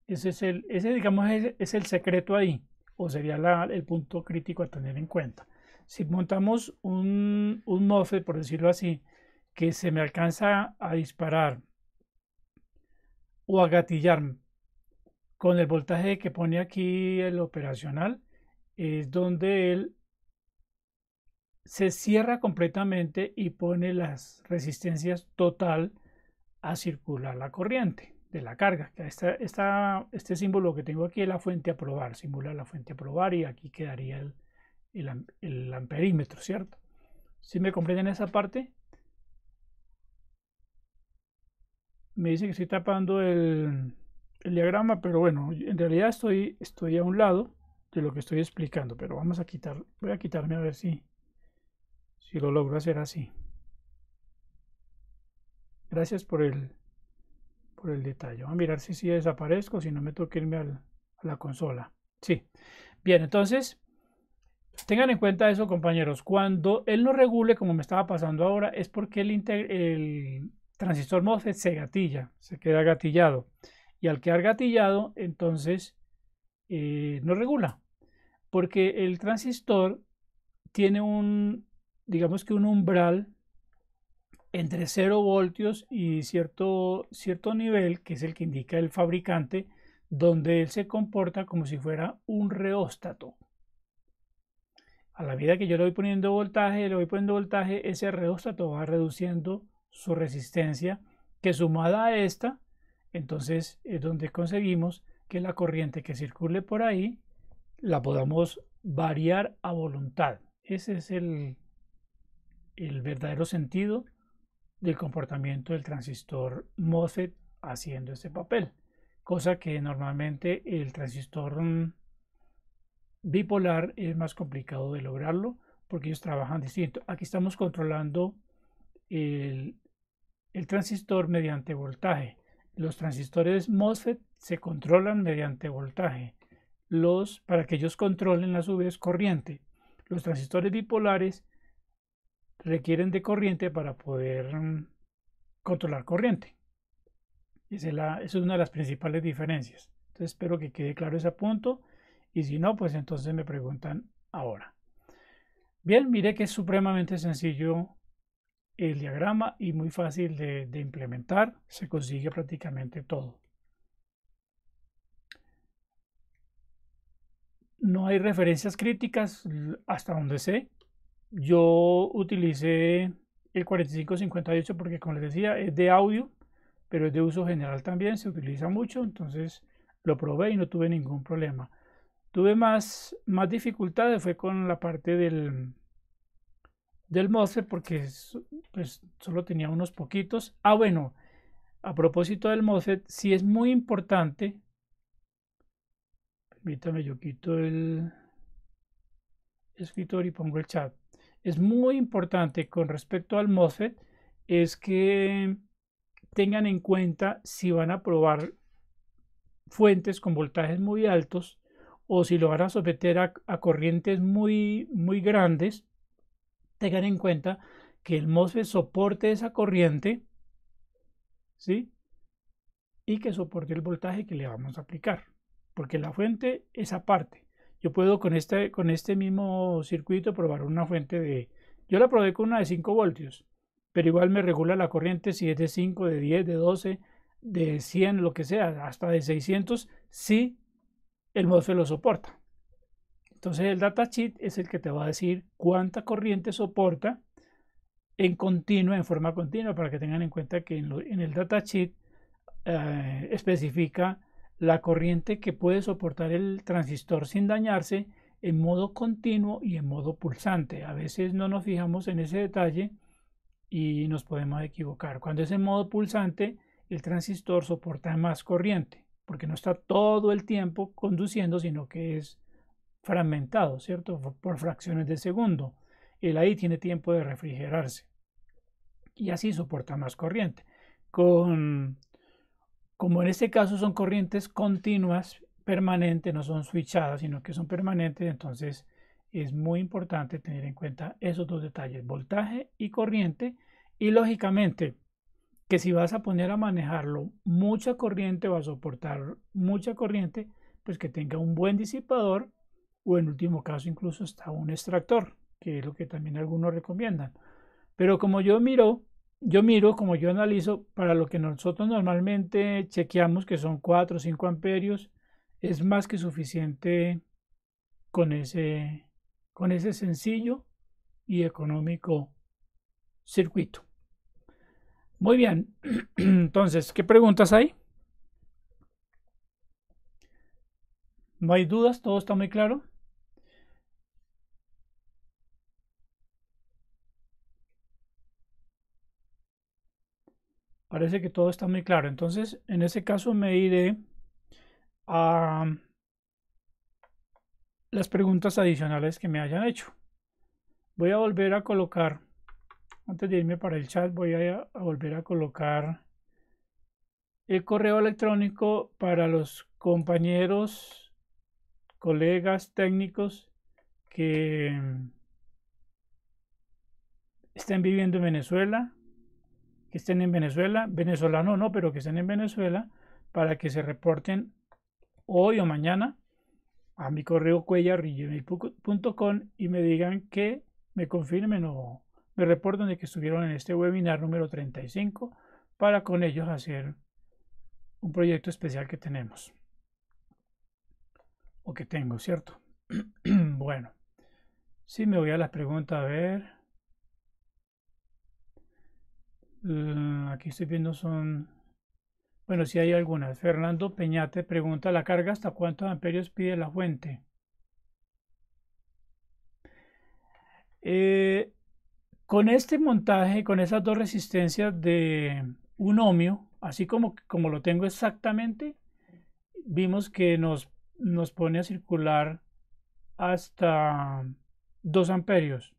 Ese es el, ese digamos es, el secreto ahí, o sería el punto crítico a tener en cuenta. Si montamos un, un MOSFET, por decirlo así, que se me alcanza a disparar o a gatillar con el voltaje que pone aquí el operacional, es donde él se cierra completamente y pone las resistencias total a circular la corriente de la carga. esta, este símbolo que tengo aquí es la fuente a probar, simula la fuente a probar y aquí quedaría el, el, amperímetro, ¿cierto? Si me comprenden esa parte, me dice que estoy tapando el, el, diagrama, pero bueno, en realidad estoy, estoy a un lado de lo que estoy explicando, pero vamos a quitar, voy a quitarme a ver si, si lo logro hacer así. Gracias por el, por el detalle. a mirar si, desaparezco, si no me toque irme a la consola. Sí. Bien, entonces, tengan en cuenta eso, compañeros. Cuando él no regule, como me estaba pasando ahora, es porque el, transistor MOSFET se gatilla, se queda gatillado. Y al quedar gatillado, entonces, eh, no regula. Porque el transistor tiene un, digamos que un umbral entre 0 voltios y cierto, cierto nivel, que es el que indica el fabricante, donde él se comporta como si fuera un reóstato. A la medida que yo le voy poniendo voltaje, le voy poniendo voltaje, ese reóstato va reduciendo su resistencia, que sumada a esta, entonces es donde conseguimos que la corriente que circule por ahí la podamos variar a voluntad. Ese es el, el verdadero sentido del comportamiento del transistor MOSFET haciendo ese papel, cosa que normalmente el transistor mm, bipolar es más complicado de lograrlo porque ellos trabajan distinto. Aquí estamos controlando el, el transistor mediante voltaje. Los transistores MOSFET se controlan mediante voltaje. Los, para que ellos controlen las su vez corriente. Los transistores bipolares requieren de corriente para poder mm, controlar corriente. Esa es, la, es una de las principales diferencias. Entonces espero que quede claro ese punto y si no, pues entonces me preguntan ahora. Bien, mire que es supremamente sencillo el diagrama y muy fácil de, de implementar. Se consigue prácticamente todo. No hay referencias críticas hasta donde sé. Yo utilicé el 4558 porque, como les decía, es de audio, pero es de uso general también, se utiliza mucho, entonces lo probé y no tuve ningún problema. Tuve más, más dificultades fue con la parte del, del porque pues, solo tenía unos poquitos. Ah, bueno, a propósito del MOSFET, si es muy importante. Permítame, yo quito el escritor y pongo el chat es muy importante con respecto al MOSFET es que tengan en cuenta si van a probar fuentes con voltajes muy altos o si lo van a someter a, corrientes muy, muy grandes, tengan en cuenta que el MOSFET soporte esa corriente ¿sí? y que soporte el voltaje que le vamos a aplicar, porque la fuente es aparte. Yo puedo con este, con este mismo circuito probar una fuente de... Yo la probé con una de 5 voltios, pero igual me regula la corriente si es de 5, de 10, de 12, de 100, lo que sea, hasta de 600, si el MOSFET lo soporta. Entonces el datasheet es el que te va a decir cuánta corriente soporta en continua, en forma continua, para que tengan en cuenta que en, el datasheet eh, especifica la corriente que puede soportar el transistor sin dañarse en modo continuo y en modo pulsante. A veces no nos fijamos en ese detalle y nos podemos equivocar. Cuando es en modo pulsante, el transistor soporta más corriente, porque no está todo el tiempo conduciendo, sino que es fragmentado, ¿cierto? Por fracciones de segundo. El ahí tiene tiempo de refrigerarse. Y así soporta más corriente. Con como en este caso son corrientes continuas, permanentes, no son switchadas, sino que son permanentes, entonces es muy importante tener en cuenta esos dos detalles, voltaje y corriente. Y lógicamente, que si vas a poner a manejarlo mucha corriente o a soportar mucha corriente, pues que tenga un buen disipador o en último caso incluso hasta un extractor, que es lo que también algunos recomiendan. Pero como yo miro yo miro, como yo analizo, para lo que nosotros normalmente chequeamos, que son 4 o 5 amperios, es más que suficiente con ese, con ese sencillo y económico circuito. Muy bien, entonces, ¿qué preguntas hay? ¿No hay dudas? ¿Todo está muy claro? Parece que todo está muy claro. Entonces, en ese caso me iré a las preguntas adicionales que me hayan hecho. Voy a volver a colocar, antes de irme para el chat, voy a, volver a colocar el correo electrónico para los compañeros, colegas técnicos que estén viviendo en Venezuela que estén en Venezuela, venezolano no, pero que estén en Venezuela, para que se reporten hoy o mañana a mi correo cuellar.com y me digan que me confirmen o me reporten de que estuvieron en este webinar número 35 para con ellos hacer un proyecto especial que tenemos o que tengo, ¿cierto? bueno, si me voy a las preguntas a ver. Ah, aquí estoy viendo son... Bueno, si hay algunas. Fernando Peñate pregunta la carga hasta cuántos amperios pide la fuente. Eh, con este montaje, con esas dos resistencias de un ohmio, así como, como lo tengo exactamente, vimos que nos, nos pone a circular hasta 2 amperios.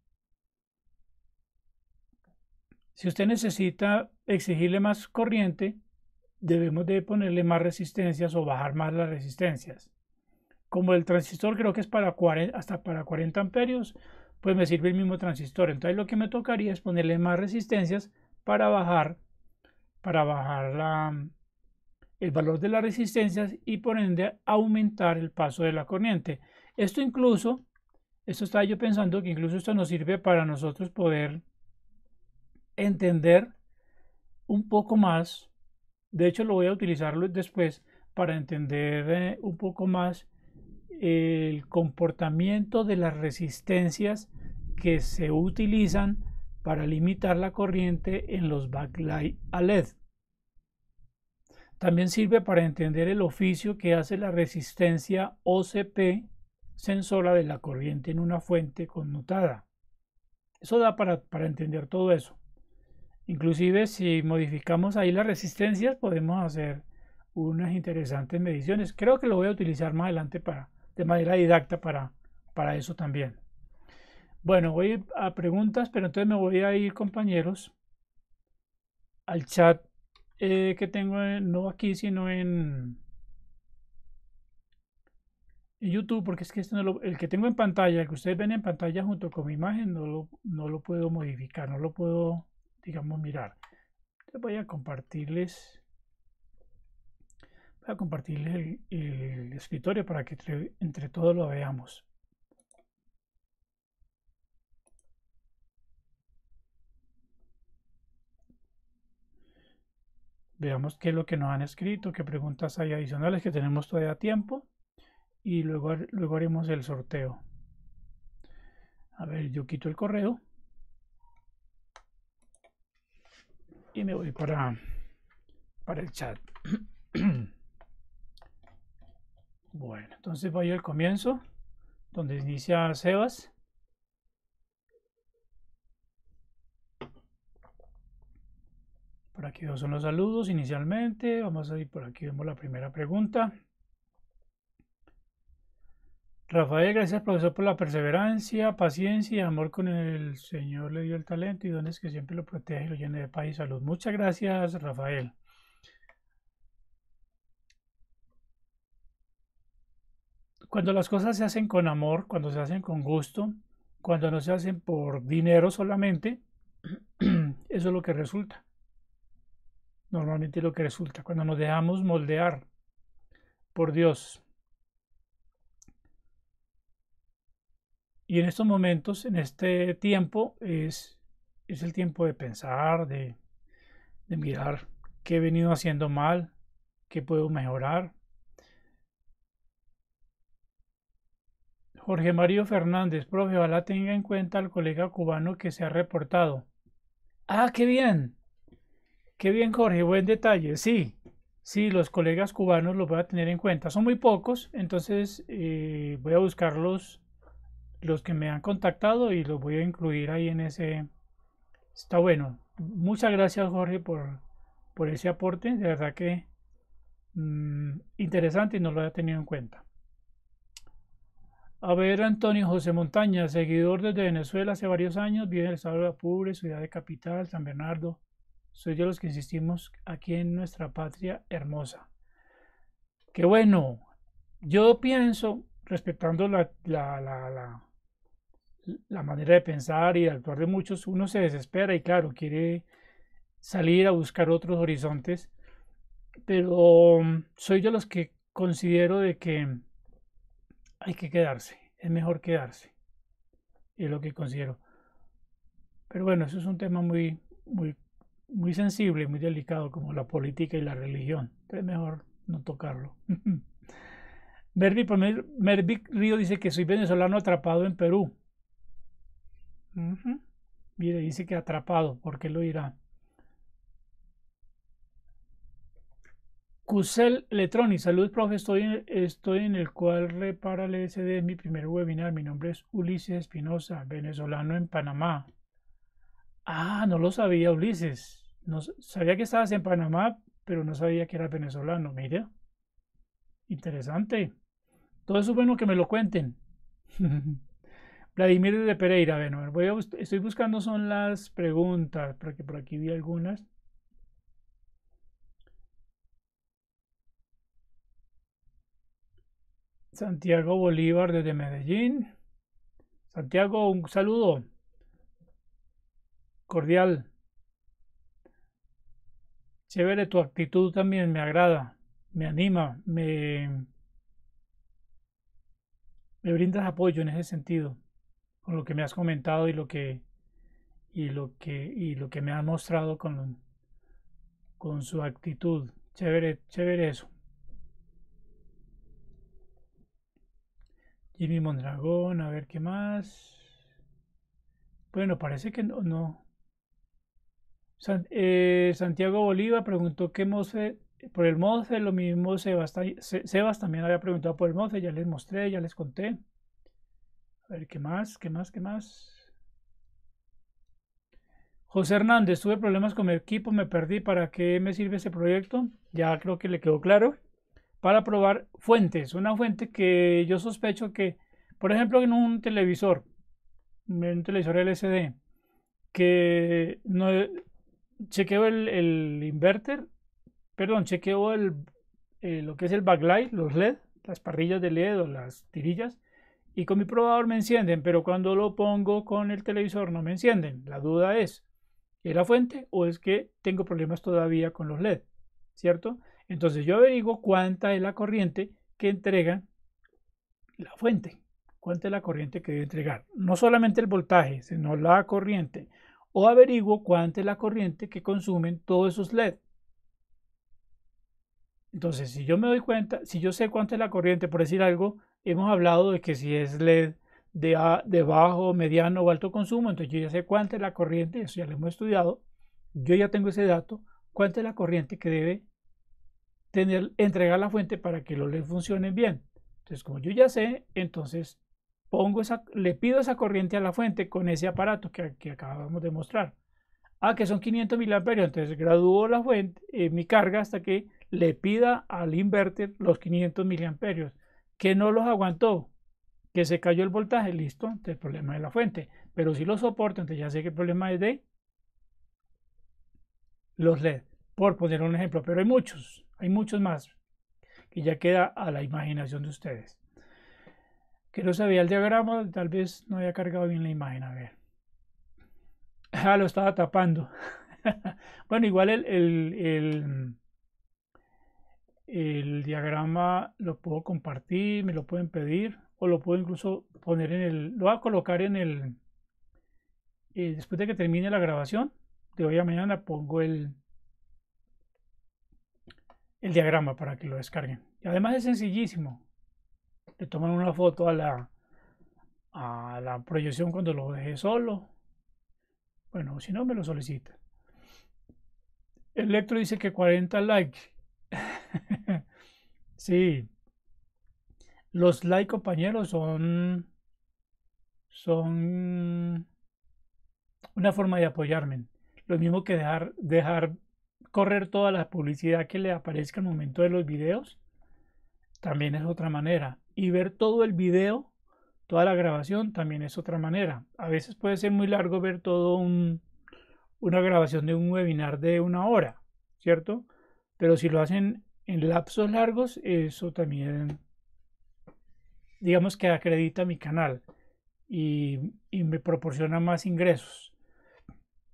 Si usted necesita exigirle más corriente, debemos de ponerle más resistencias o bajar más las resistencias. Como el transistor creo que es para hasta para 40 amperios, pues me sirve el mismo transistor. Entonces lo que me tocaría es ponerle más resistencias para bajar, para bajar la, el valor de las resistencias y por ende aumentar el paso de la corriente. Esto incluso, esto estaba yo pensando que incluso esto nos sirve para nosotros poder entender un poco más, de hecho lo voy a utilizar después para entender eh, un poco más el comportamiento de las resistencias que se utilizan para limitar la corriente en los backlight a LED. También sirve para entender el oficio que hace la resistencia OCP sensora de la corriente en una fuente connotada. Eso da para entender todo eso. Inclusive si modificamos ahí las resistencias podemos hacer unas interesantes mediciones. Creo que lo voy a utilizar más adelante para, de manera didacta para, para eso también. Bueno, voy a preguntas, pero entonces me voy a ir, compañeros, al chat eh, que tengo, eh, no aquí, sino en, YouTube, porque es que este el que tengo en pantalla, el que ustedes ven en pantalla junto con mi imagen, no no lo puedo modificar, no lo puedo digamos, mirar. Voy a compartirles, voy a compartirles el, escritorio para que entre, entre todos lo veamos. veamos qué es lo que nos han escrito, qué preguntas hay adicionales que tenemos todavía tiempo y luego, luego haremos el sorteo. A ver, yo quito el correo. y me voy para, para el chat. bueno, entonces voy al comienzo, donde inicia Sebas. Por aquí son los saludos inicialmente. Vamos a ir por aquí, vemos la primera pregunta. Rafael, gracias profesor por la perseverancia, paciencia y amor con el Señor le dio el talento y dones que siempre lo protege y lo llene de paz y salud. Muchas gracias, Rafael. Cuando las cosas se hacen con amor, cuando se hacen con gusto, cuando no se hacen por dinero solamente, eso es lo que resulta. Normalmente lo que resulta, cuando nos dejamos moldear por Dios, Y en estos momentos, en este tiempo, es, es el tiempo de pensar, de, de mirar qué he venido haciendo mal, qué puedo mejorar. Jorge Mario Fernández, profe, ojalá tenga en cuenta al colega cubano que se ha reportado. Ah, qué bien. Qué bien, Jorge, buen detalle. Sí, sí, los colegas cubanos los voy a tener en cuenta. Son muy pocos, entonces eh, voy a buscarlos los que me han contactado y los voy a incluir ahí en ese. Está bueno. Muchas gracias Jorge por, por ese aporte. De verdad que mm, interesante y no lo había tenido en cuenta. A ver, Antonio José Montaña, seguidor desde Venezuela hace varios años, vive en el estado de Apure, ciudad de capital, San Bernardo. Soy de los que insistimos aquí en nuestra patria hermosa. Qué bueno. Yo pienso, respetando la, la la manera de pensar y de actuar de muchos, uno se desespera y claro, quiere salir a buscar otros horizontes, pero mm, soy yo los que considero de que hay que quedarse, es mejor quedarse, es lo que considero. Pero bueno, eso es un tema muy, muy, muy sensible muy delicado como la política y la religión, es mejor no tocarlo. Mervic Río dice que soy venezolano atrapado en Perú. Mire, dice que atrapado, ¿por qué lo irá? Cusel Letroni, salud, profe, estoy en, estoy en el cual repara el SD, es mi primer webinar, mi nombre es Ulises Espinosa, venezolano en Panamá. Ah, no lo sabía Ulises, no, sabía que estabas en Panamá, pero no sabía que eras venezolano, mire, Interesante. Todo eso es bueno que me lo cuenten. Vladimir de Pereira, bueno, estoy buscando son las preguntas, porque por aquí vi algunas. Santiago Bolívar desde Medellín. Santiago, un saludo cordial. Chévere, tu actitud también me agrada, me anima, me, me brindas apoyo en ese sentido. Con lo que me has comentado y lo que y lo que y lo que me ha mostrado con con su actitud. Chévere, chévere eso. Jimmy Mondragón, a ver qué más. Bueno, parece que no. no. Eh, Santiago Bolívar preguntó qué por el Mose, lo mismo Sebas, Sebas también había preguntado por el Mose, ya les mostré, ya les conté. A ver, ¿qué más? ¿Qué más? ¿Qué más? José Hernández, tuve problemas con mi equipo, me perdí. ¿Para qué me sirve ese proyecto? Ya creo que le quedó claro. Para probar fuentes. Una fuente que yo sospecho que, por ejemplo, en un televisor, en un televisor LCD, que no chequeo el, el inverter, perdón, chequeo el, eh, lo que es el backlight, los LED, las parrillas de LED o las tirillas y con mi probador me encienden, pero cuando lo pongo con el televisor no me encienden. La duda es, ¿es la fuente o es que tengo problemas todavía con los LED? ¿Cierto? Entonces yo averiguo cuánta es la corriente que entrega la fuente, cuánta es la corriente que debe entregar. No solamente el voltaje, sino la corriente. O averiguo cuánta es la corriente que consumen todos esos LED. Entonces, si yo me doy cuenta, si yo sé cuánta es la corriente, por decir algo, Hemos hablado de que si es LED de, bajo, mediano o alto consumo, entonces yo ya sé cuánta es la corriente, eso ya lo hemos estudiado, yo ya tengo ese dato, cuánta es la corriente que debe tener, entregar la fuente para que los LED funcionen bien. Entonces, como yo ya sé, entonces pongo esa, le pido esa corriente a la fuente con ese aparato que, acabamos de mostrar. Ah, que son 500 miliamperios, entonces gradúo la fuente, eh, mi carga hasta que le pida al inverter los 500 miliamperios que no los aguantó, que se cayó el voltaje, listo, entonces el problema es la fuente. Pero si lo soporta, entonces ya sé que el problema es de los LED, por poner un ejemplo. Pero hay muchos, hay muchos más, que ya queda a la imaginación de ustedes. Que no sabía el diagrama, tal vez no haya cargado bien la imagen, a ver. Ah, lo estaba tapando. bueno, igual el el diagrama lo puedo compartir, me lo pueden pedir o lo puedo incluso poner en el, lo voy a colocar en el, eh, después de que termine la grabación de hoy a mañana pongo el, el diagrama para que lo descarguen. Y además es sencillísimo. Le toman una foto a la, a la proyección cuando lo deje solo. Bueno, si no me lo solicita. Electro dice que 40 likes sí. Los like compañeros son. Son una forma de apoyarme. Lo mismo que dejar, dejar correr toda la publicidad que le aparezca al momento de los videos. También es otra manera. Y ver todo el video, toda la grabación, también es otra manera. A veces puede ser muy largo ver todo una grabación de un webinar de una hora, ¿cierto? Pero si lo hacen en lapsos largos, eso también, digamos que acredita mi canal y, me proporciona más ingresos.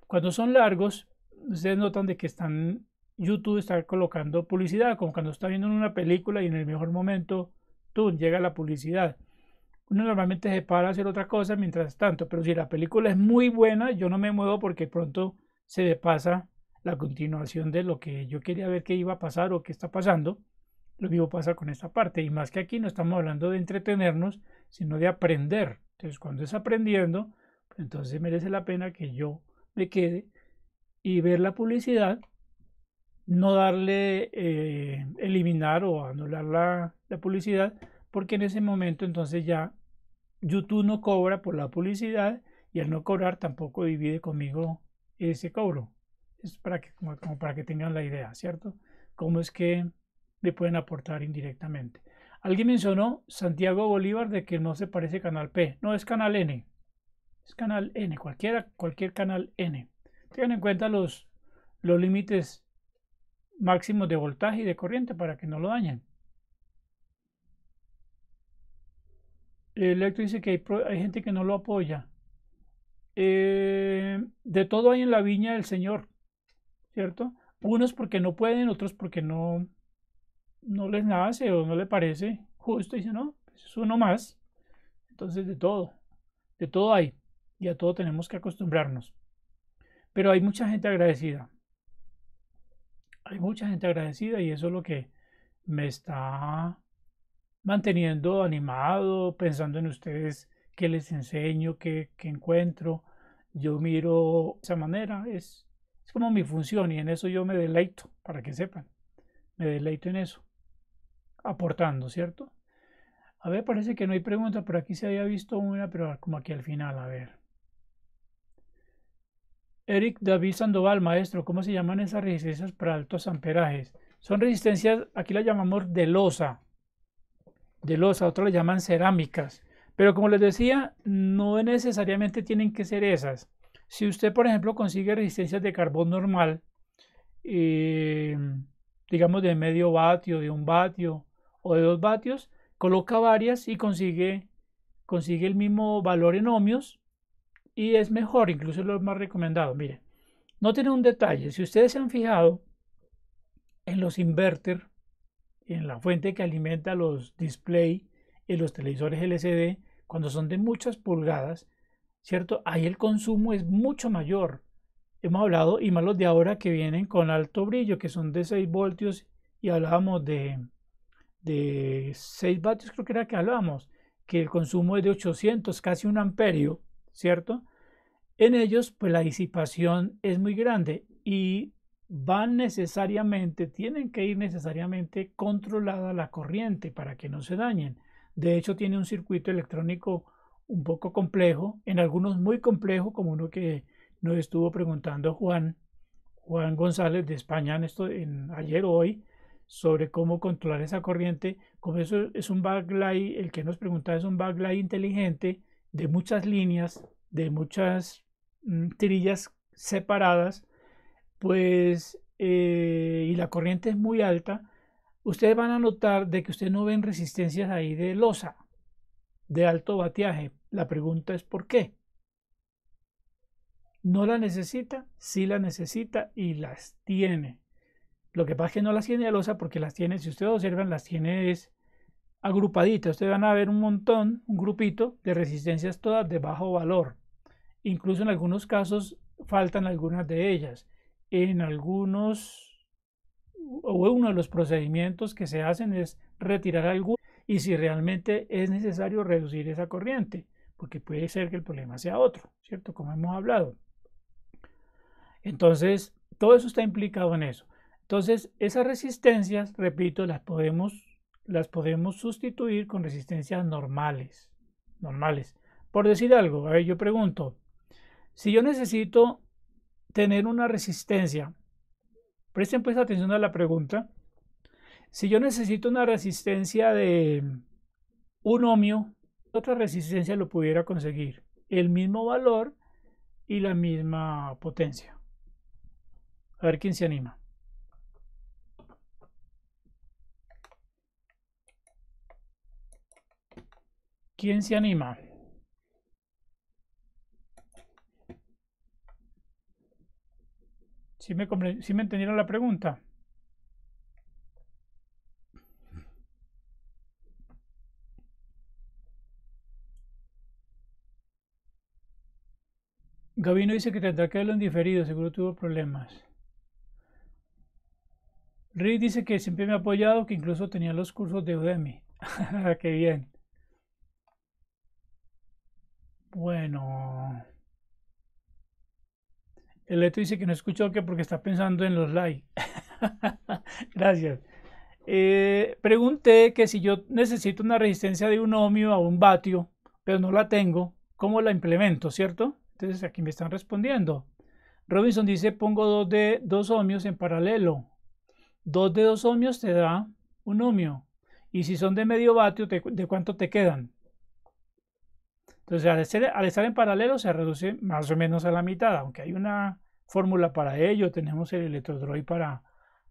Cuando son largos, ustedes notan de que están YouTube está colocando publicidad, como cuando está viendo una película y en el mejor momento, tú llega la publicidad. Uno normalmente se para a hacer otra cosa mientras tanto, pero si la película es muy buena, yo no me muevo porque pronto se me pasa la continuación de lo que yo quería ver qué iba a pasar o qué está pasando, lo mismo pasa con esta parte. Y más que aquí no estamos hablando de entretenernos, sino de aprender. Entonces, cuando es aprendiendo, pues entonces merece la pena que yo me quede y ver la publicidad, no darle, eh, eliminar o anular la publicidad, porque en ese momento entonces ya YouTube no cobra por la publicidad y al no cobrar tampoco divide conmigo ese cobro es para que, como, para que tengan la idea, ¿cierto? Cómo es que le pueden aportar indirectamente. Alguien mencionó Santiago Bolívar de que no se parece Canal P. No, es Canal N. Es Canal N, cualquiera, cualquier Canal N. Tengan en cuenta los, los límites máximos de voltaje y de corriente para que no lo dañen. Electro dice que hay, gente que no lo apoya. Eh, de todo hay en la viña del Señor. ¿cierto? Unos porque no pueden, otros porque no, no les nace o no le parece justo. Y dice, no, pues es uno más. Entonces, de todo, de todo hay. Y a todo tenemos que acostumbrarnos. Pero hay mucha gente agradecida. Hay mucha gente agradecida y eso es lo que me está manteniendo animado, pensando en ustedes, qué les enseño, qué, qué encuentro. Yo miro de esa manera, es es como mi función y en eso yo me deleito, para que sepan. Me deleito en eso, aportando, ¿cierto? A ver, parece que no hay preguntas, por aquí se había visto una, pero como aquí al final, a ver. Eric David Sandoval, maestro, ¿cómo se llaman esas resistencias para altos amperajes? Son resistencias, aquí las llamamos de losa, de losa, otras las llaman cerámicas. Pero como les decía, no necesariamente tienen que ser esas. Si usted, por ejemplo, consigue resistencias de carbón normal, eh, digamos de medio vatio, de un vatio o de dos vatios, coloca varias y consigue, consigue el mismo valor en ohmios y es mejor, incluso es lo más recomendado. Mire, tiene un detalle, si ustedes se han fijado en los inverter, en la fuente que alimenta los display en los televisores LCD, cuando son de muchas pulgadas, ¿cierto? Ahí el consumo es mucho mayor. Hemos hablado, y más los de ahora que vienen con alto brillo, que son de 6 voltios, y hablábamos de, de 6 vatios, creo que era que hablábamos, que el consumo es de 800, casi un amperio, ¿cierto? En ellos, pues la disipación es muy grande y van necesariamente, tienen que ir necesariamente controlada la corriente para que no se dañen. De hecho, tiene un circuito electrónico un poco complejo, en algunos muy complejo, como uno que nos estuvo preguntando Juan, Juan González de España esto, ayer hoy, sobre cómo controlar esa corriente. Como eso es un backlight, el que nos preguntaba es un backlight inteligente de muchas líneas, de muchas mm, trillas separadas, pues, eh, y la corriente es muy alta, ustedes van a notar de que ustedes no ven resistencias ahí de losa de alto bateaje. La pregunta es ¿por qué? ¿No la necesita? si la necesita y las tiene. Lo que pasa es que no las tiene de losa porque las tiene, si ustedes observan, las tiene es agrupaditas. Ustedes van a ver un montón, un grupito de resistencias todas de bajo valor. Incluso en algunos casos faltan algunas de ellas. En algunos o uno de los procedimientos que se hacen es retirar algunas y si realmente es necesario reducir esa corriente, porque puede ser que el problema sea otro, ¿cierto? Como hemos hablado. Entonces, todo eso está implicado en eso. Entonces, esas resistencias, repito, las podemos, las podemos sustituir con resistencias normales, normales. Por decir algo, a ver, yo pregunto, si yo necesito tener una resistencia, presten pues atención a la pregunta, si yo necesito una resistencia de un ohmio, otra resistencia lo pudiera conseguir. El mismo valor y la misma potencia. A ver quién se anima. ¿Quién se anima? ¿Si me, me entendieron la pregunta? Gabino dice que que verlo en diferido, seguro tuvo problemas. Rick dice que siempre me ha apoyado, que incluso tenía los cursos de Udemy. Ah, ¡Qué bien! Bueno. El dice que no escuchó que porque está pensando en los likes. Gracias. Eh, pregunté que si yo necesito una resistencia de un ohmio a un vatio, pero no la tengo, ¿cómo la implemento, cierto? Entonces aquí me están respondiendo. Robinson dice, pongo dos de dos ohmios en paralelo. Dos de dos ohmios te da un ohmio. Y si son de medio vatio, ¿de cuánto te quedan? Entonces, al, estar en paralelo, se reduce más o menos a la mitad, aunque hay una fórmula para ello. Tenemos el electrodroid para,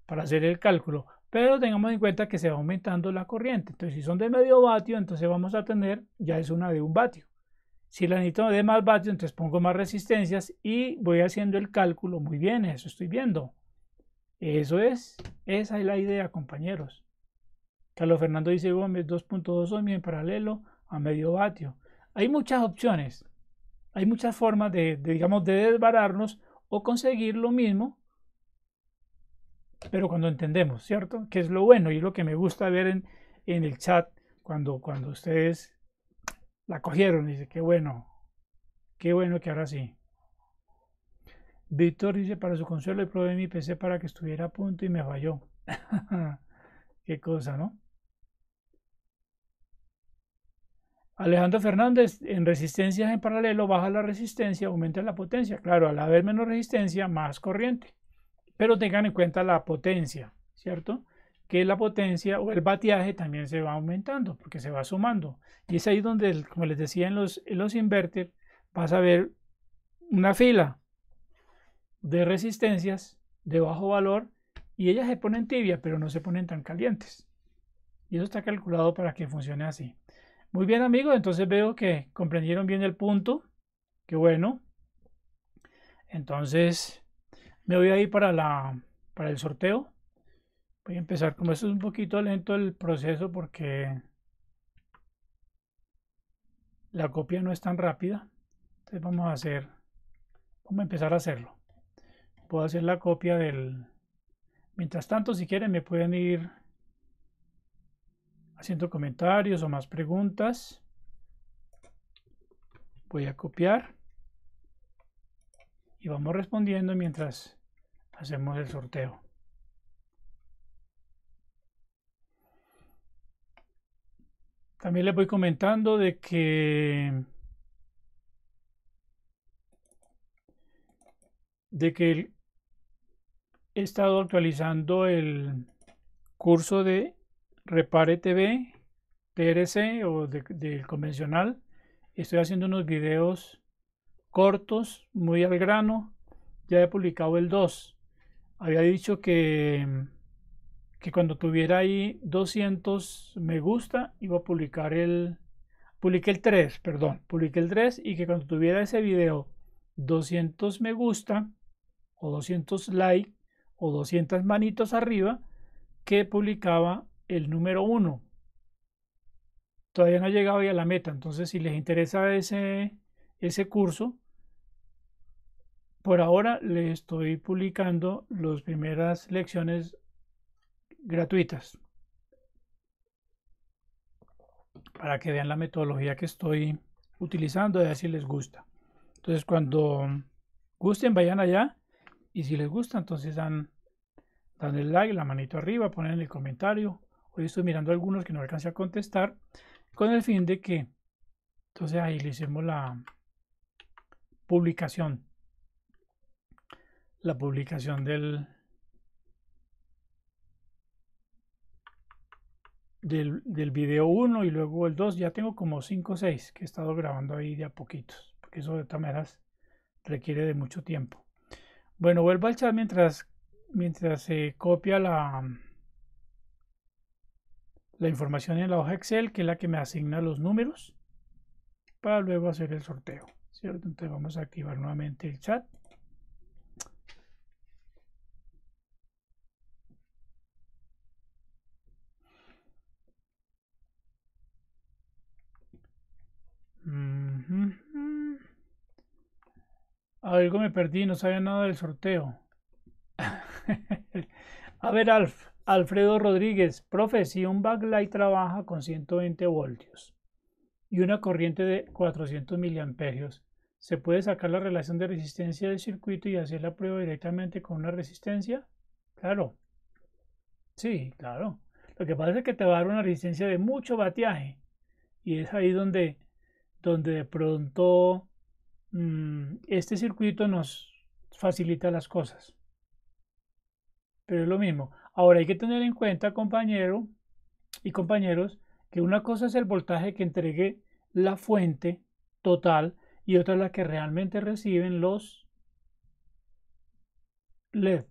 para hacer el cálculo. Pero tengamos en cuenta que se va aumentando la corriente. Entonces, si son de medio vatio, entonces vamos a tener, ya es una de un vatio. Si la necesito de más vatios, entonces pongo más resistencias y voy haciendo el cálculo. Muy bien, eso estoy viendo. Eso es, esa es la idea, compañeros. Carlos Fernando dice Gómez 2.2 ohmios en paralelo a medio vatio. Hay muchas opciones, hay muchas formas de, digamos, de desbararnos o conseguir lo mismo, pero cuando entendemos, ¿cierto? Que es lo bueno y lo que me gusta ver en, el chat cuando, cuando ustedes la cogieron, dice, qué bueno, qué bueno que ahora sí. Víctor dice, para su consuelo le probé mi PC para que estuviera a punto y me falló. qué cosa, ¿no? Alejandro Fernández, en resistencias en paralelo baja la resistencia, aumenta la potencia. Claro, al haber menos resistencia, más corriente. Pero tengan en cuenta la potencia, ¿cierto? que la potencia o el bateaje también se va aumentando porque se va sumando. Y es ahí donde, como les decía en los, inverters, los vas a ver una fila de resistencias de bajo valor y ellas se ponen tibia, pero no se ponen tan calientes. Y eso está calculado para que funcione así. Muy bien amigos, entonces veo que comprendieron bien el punto. Qué bueno. Entonces me voy a ir para, la, para el sorteo. Voy a empezar, como esto es un poquito lento el proceso porque la copia no es tan rápida. Entonces vamos a hacer, vamos a empezar a hacerlo. Puedo hacer la copia del... Mientras tanto, si quieren, me pueden ir haciendo comentarios o más preguntas. Voy a copiar y vamos respondiendo mientras hacemos el sorteo. También les voy comentando de que de que he estado actualizando el curso de Repare TV TRC o del convencional. Estoy haciendo unos videos cortos, muy al grano. Ya he publicado el 2. Había dicho que que cuando tuviera ahí 200 me gusta iba a publicar el publiqué el 3, perdón, publiqué el 3 y que cuando tuviera ese video 200 me gusta o 200 like o 200 manitos arriba que publicaba el número 1. Todavía no ha llegado ya a la meta, entonces si les interesa ese, ese curso, por ahora le estoy publicando las primeras lecciones gratuitas. Para que vean la metodología que estoy utilizando, a ver si les gusta. Entonces, cuando gusten, vayan allá. Y si les gusta, entonces dan, dan el like, la manito arriba, ponen el comentario. Hoy estoy mirando algunos que no alcancé a contestar. Con el fin de que, entonces ahí le hicimos la publicación. La publicación del, del, del video 1 y luego el 2. Ya tengo como 5 o 6 que he estado grabando ahí de a poquitos, porque eso de todas maneras requiere de mucho tiempo. Bueno, vuelvo al chat mientras, mientras se copia la, mm, la información en la hoja Excel, que es la que me asigna los números, para luego hacer el sorteo. Entonces vamos a activar nuevamente el chat. Algo me perdí, no sabía nada del sorteo. A ver, Alf, Alfredo Rodríguez, profe, si un backlight trabaja con 120 voltios y una corriente de 400 miliamperios, ¿se puede sacar la relación de resistencia del circuito y hacer la prueba directamente con una resistencia? Claro. Sí, claro. Lo que pasa es que te va a dar una resistencia de mucho bateaje y es ahí donde, donde de pronto Mm, este circuito nos facilita las cosas. Pero es lo mismo. Ahora hay que tener en cuenta, compañero y compañeros, que una cosa es el voltaje que entregue la fuente total y otra es la que realmente reciben los LED.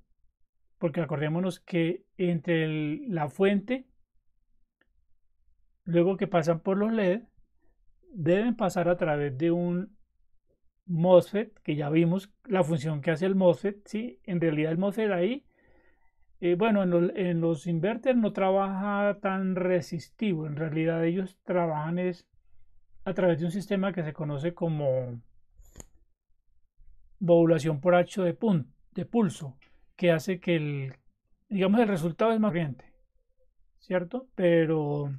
Porque acordémonos que entre la fuente, luego que pasan por los LED, deben pasar a través de un MOSFET, que ya vimos la función que hace el MOSFET, ¿sí? En realidad el MOSFET ahí, eh, bueno, en los, inverters no trabaja tan resistivo, en realidad ellos trabajan es a través de un sistema que se conoce como modulación por hacho de, de pulso, que hace que el, digamos, el resultado es más corriente, ¿cierto? Pero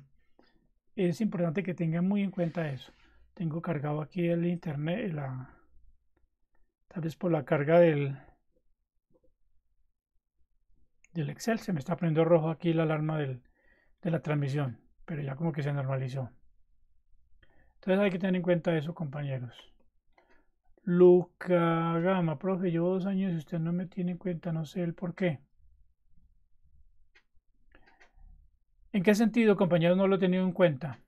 es importante que tengan muy en cuenta eso tengo cargado aquí el internet, la, tal vez por la carga del, del Excel, se me está poniendo rojo aquí la alarma de la transmisión, pero ya como que se normalizó. Entonces hay que tener en cuenta eso, compañeros. Luca Gama, profe, llevo dos años y usted no me tiene en cuenta, no sé el por qué. ¿En qué sentido, compañero, no lo he tenido en cuenta?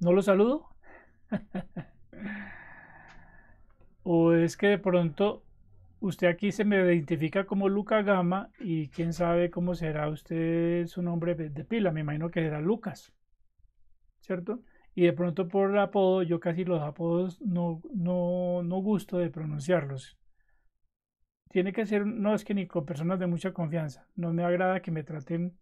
¿No lo saludo? o es que de pronto usted aquí se me identifica como Luca Gama y quién sabe cómo será usted su nombre de pila. Me imagino que será Lucas, ¿cierto? Y de pronto por apodo, yo casi los apodos no, no, no gusto de pronunciarlos. Tiene que ser, no es que ni con personas de mucha confianza. No me agrada que me traten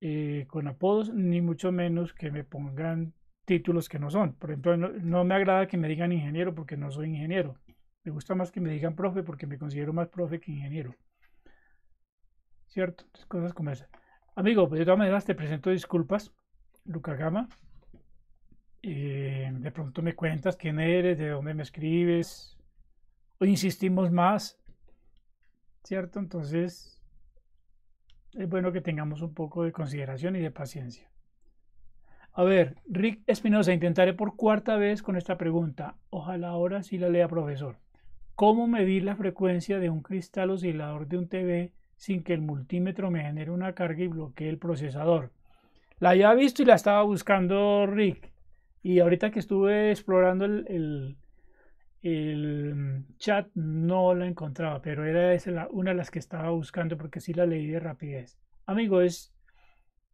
eh, con apodos, ni mucho menos que me pongan títulos que no son. Por ejemplo, no, me agrada que me digan ingeniero porque no soy ingeniero. Me gusta más que me digan profe porque me considero más profe que ingeniero. ¿Cierto? cosas como esas. Amigo, pues de todas maneras te presento disculpas, Luca Gama. Eh, de pronto me cuentas quién eres, de dónde me escribes. O insistimos más. ¿Cierto? Entonces, es bueno que tengamos un poco de consideración y de paciencia. A ver, Rick Espinosa, intentaré por cuarta vez con esta pregunta. Ojalá ahora sí la lea, profesor. ¿Cómo medir la frecuencia de un cristal oscilador de un TV sin que el multímetro me genere una carga y bloquee el procesador? La había visto y la estaba buscando Rick. Y ahorita que estuve explorando el, el, mm, chat no la encontraba, pero era una de las que estaba buscando porque sí la leí de rapidez. Amigo, es,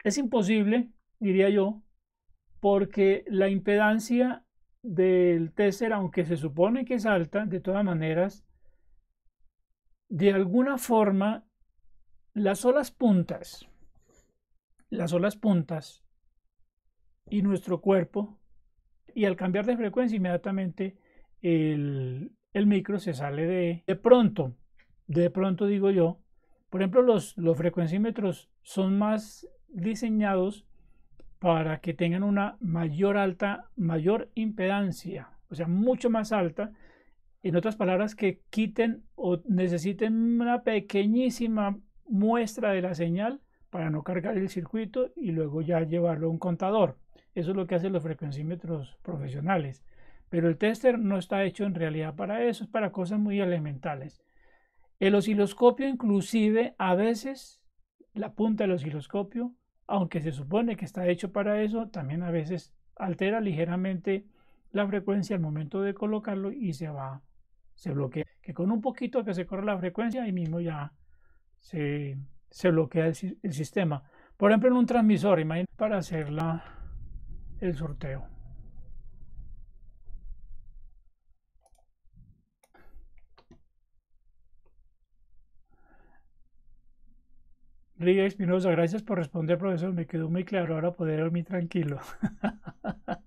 es imposible, diría yo, porque la impedancia del tester, aunque se supone que es alta, de todas maneras, de alguna forma, las olas puntas, las olas puntas y nuestro cuerpo, y al cambiar de frecuencia inmediatamente el, el micro se sale de, de pronto, de pronto digo yo, por ejemplo, los, los frecuencímetros son más diseñados para que tengan una mayor alta, mayor impedancia, o sea, mucho más alta. En otras palabras, que quiten o necesiten una pequeñísima muestra de la señal para no cargar el circuito y luego ya llevarlo a un contador. Eso es lo que hacen los frecuencímetros profesionales. Pero el tester no está hecho en realidad para eso, es para cosas muy elementales. El osciloscopio inclusive a veces, la punta del osciloscopio, aunque se supone que está hecho para eso, también a veces altera ligeramente la frecuencia al momento de colocarlo y se va, se bloquea. Que con un poquito que se corre la frecuencia, ahí mismo ya se, se bloquea el, sistema. Por ejemplo, en un transmisor, imagínate para hacer el sorteo. Espinosa, gracias por responder, profesor. Me quedó muy claro. Ahora poder dormir tranquilo.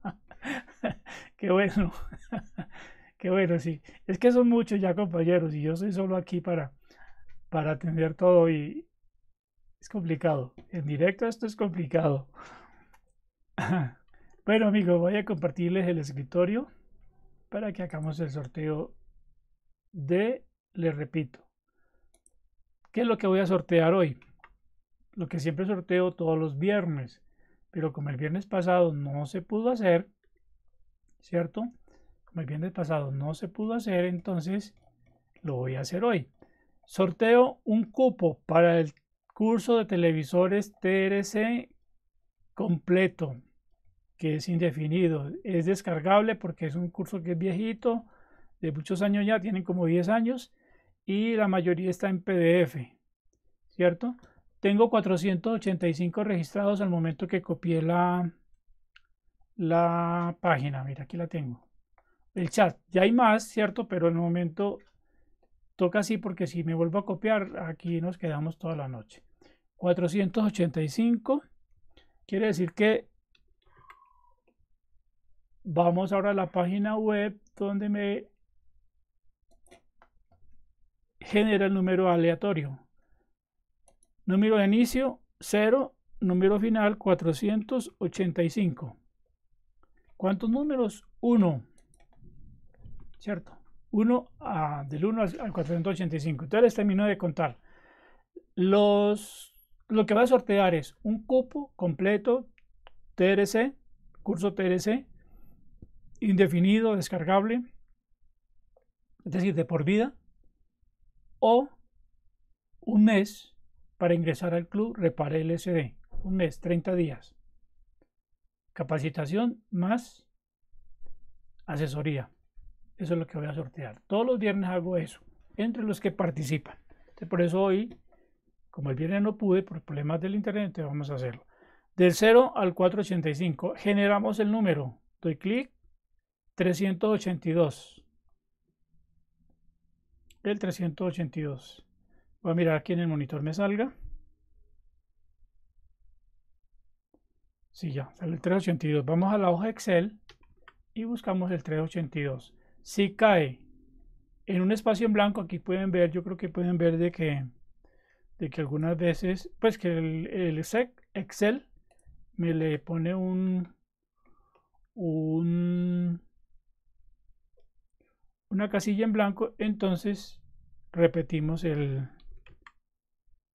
Qué bueno. Qué bueno, sí. Es que son muchos ya, compañeros, y yo soy solo aquí para, para atender todo y es complicado. En directo esto es complicado. bueno, amigos, voy a compartirles el escritorio para que hagamos el sorteo de, les repito, ¿qué es lo que voy a sortear hoy? lo que siempre sorteo todos los viernes. Pero como el viernes pasado no se pudo hacer, ¿cierto? Como el viernes pasado no se pudo hacer, entonces lo voy a hacer hoy. Sorteo un cupo para el curso de televisores TRC completo, que es indefinido. Es descargable porque es un curso que es viejito, de muchos años ya, tienen como 10 años, y la mayoría está en PDF, ¿cierto? Tengo 485 registrados al momento que copié la, la página. Mira, aquí la tengo. El chat. Ya hay más, ¿cierto? Pero en el momento toca así porque si me vuelvo a copiar, aquí nos quedamos toda la noche. 485. Quiere decir que vamos ahora a la página web donde me genera el número aleatorio número de inicio 0, número final 485. ¿Cuántos números? 1, ¿cierto? 1 ah, del 1 al 485. Entonces les termino de contar. Los, lo que va a sortear es un cupo completo TRC, curso TRC, indefinido, descargable, es decir, de por vida, o un mes para ingresar al club repare el SD. un mes, 30 días. Capacitación más asesoría. Eso es lo que voy a sortear. Todos los viernes hago eso, entre los que participan. por eso hoy, como el viernes no pude por problemas del internet, vamos a hacerlo. Del 0 al 485 generamos el número. Doy clic. 382. El 382. Voy a mirar aquí en el monitor me salga. Sí, ya, sale el 382. Vamos a la hoja Excel y buscamos el 382. Si cae en un espacio en blanco, aquí pueden ver, yo creo que pueden ver de que, de que algunas veces, pues que el, el Excel me le pone un, un, una casilla en blanco, entonces repetimos el,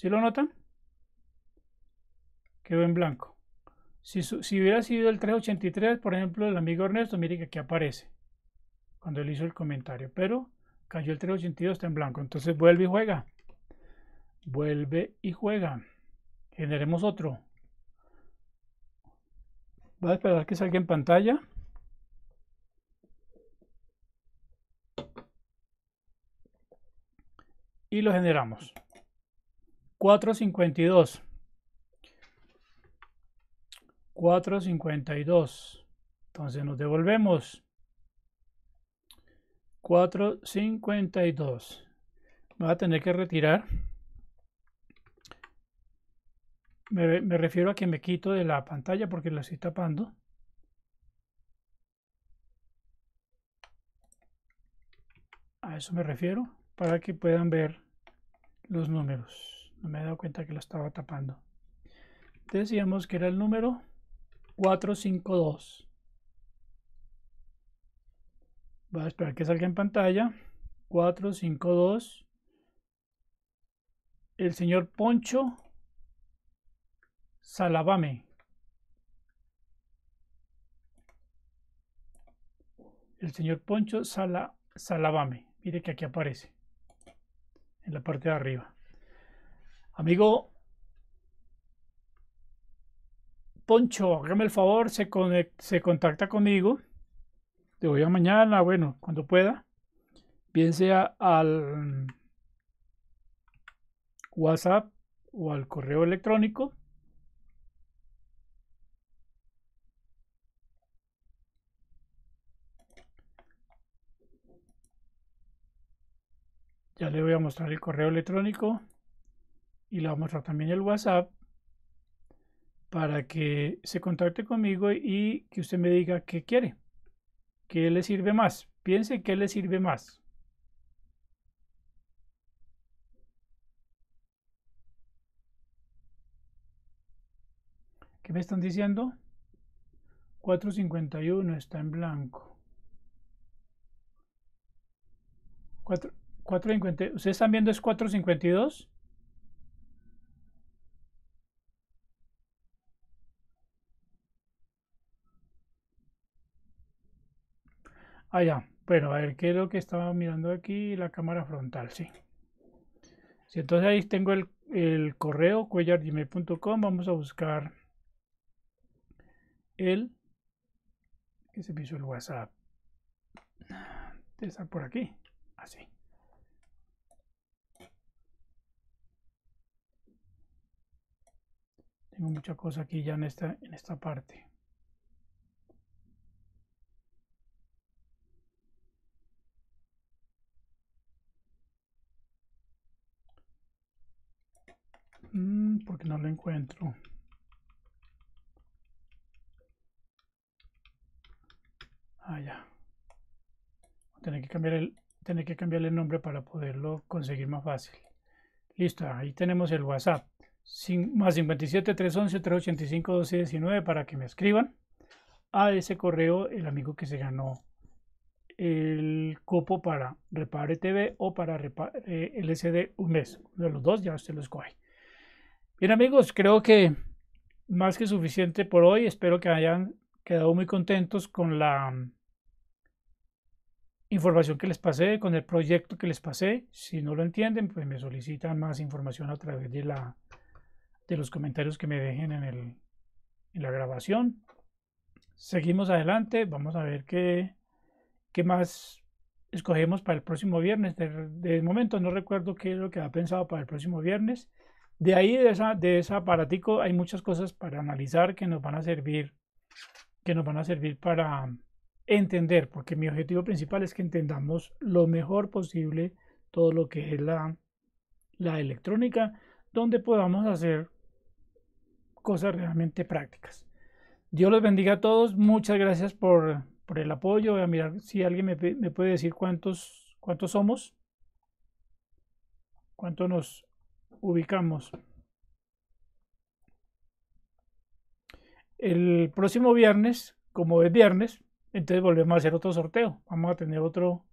¿Sí lo notan? Quedó en blanco. Si, hubiera sido el 383, por ejemplo, el amigo Ernesto, mire que aquí aparece cuando él hizo el comentario, pero cayó el 382, está en blanco. Entonces vuelve y juega. Vuelve y juega. Generemos otro. Voy a esperar que salga en pantalla. Y lo generamos. 452. 452. Entonces nos devolvemos. 452. Me voy a tener que retirar. Me, me, refiero a que me quito de la pantalla porque la estoy tapando. A eso me refiero para que puedan ver los números. No me he dado cuenta que lo estaba tapando. Decíamos que era el número 452. Voy a esperar que salga en pantalla. 452. El señor Poncho Salabame. El señor Poncho Sala, Salabame. Mire que aquí aparece. En la parte de arriba. Amigo Poncho, hágame el favor, se, conecta, se contacta conmigo Te voy a mañana, bueno, cuando pueda, bien sea al WhatsApp o al correo electrónico. Ya le voy a mostrar el correo electrónico y le voy a mostrar también el WhatsApp para que se contacte conmigo y que usted me diga qué quiere, qué le sirve más. Piense qué le sirve más. ¿Qué me están diciendo? 451 está en blanco. 4, 450, ¿ustedes están viendo es 452? Ah, ya. Bueno, a ver, ¿qué es lo que estaba mirando aquí? La cámara frontal, sí. entonces ahí tengo el, el correo cuellargmail.com. Vamos a buscar el que se piso el WhatsApp. Está por aquí. Así. Ah, tengo mucha cosa aquí ya en esta, en esta parte. Mm, porque no lo encuentro. Ah, ya. Tener que cambiar el, tener que cambiarle el nombre para poderlo conseguir más fácil. Listo, ahí tenemos el WhatsApp. Sin, más 57 311 385 1219 para que me escriban a ese correo el amigo que se ganó el cupo para Repare TV o para Repare eh, LCD un mes. De los dos ya usted lo escoge. Bien amigos, creo que más que suficiente por hoy. Espero que hayan quedado muy contentos con la mm, información que les pasé, con el proyecto que les pasé. Si no lo entienden, pues me solicitan más información a través de, la, de los comentarios que me dejen en, la grabación. Seguimos adelante, vamos a ver qué, más escogemos para el próximo viernes. De, de momento no recuerdo qué es lo que ha pensado para el próximo viernes. De ahí, de, esa, de ese aparatico, hay muchas cosas para analizar que nos van a servir, que nos van a servir para entender, porque mi objetivo principal es que entendamos lo mejor posible todo lo que es la, electrónica, donde podamos hacer cosas realmente prácticas. Dios los bendiga a todos. Muchas gracias por, el apoyo. Voy a mirar si alguien me, me puede decir cuántos, cuántos somos. ¿Cuánto nos ubicamos. El próximo viernes, como es viernes, entonces volvemos a hacer otro sorteo. Vamos a tener otro,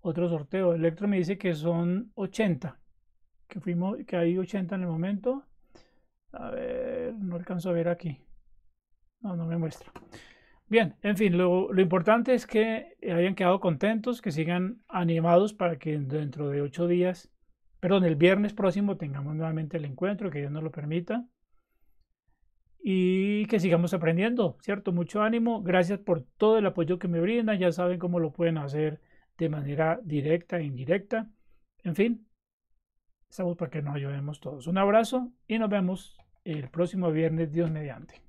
otro sorteo. Electro me dice que son 80. Que, fuimos, que hay 80 en el momento. A ver, no alcanzo a ver aquí. No, no me muestra. Bien, en fin, lo, lo, importante es que hayan quedado contentos, que sigan animados para que dentro de ocho días perdón, el viernes próximo tengamos nuevamente el encuentro, que Dios nos lo permita. Y que sigamos aprendiendo, ¿cierto? Mucho ánimo. Gracias por todo el apoyo que me brindan. Ya saben cómo lo pueden hacer de manera directa e indirecta. En fin, estamos para que nos ayudemos todos. Un abrazo y nos vemos el próximo viernes, Dios mediante.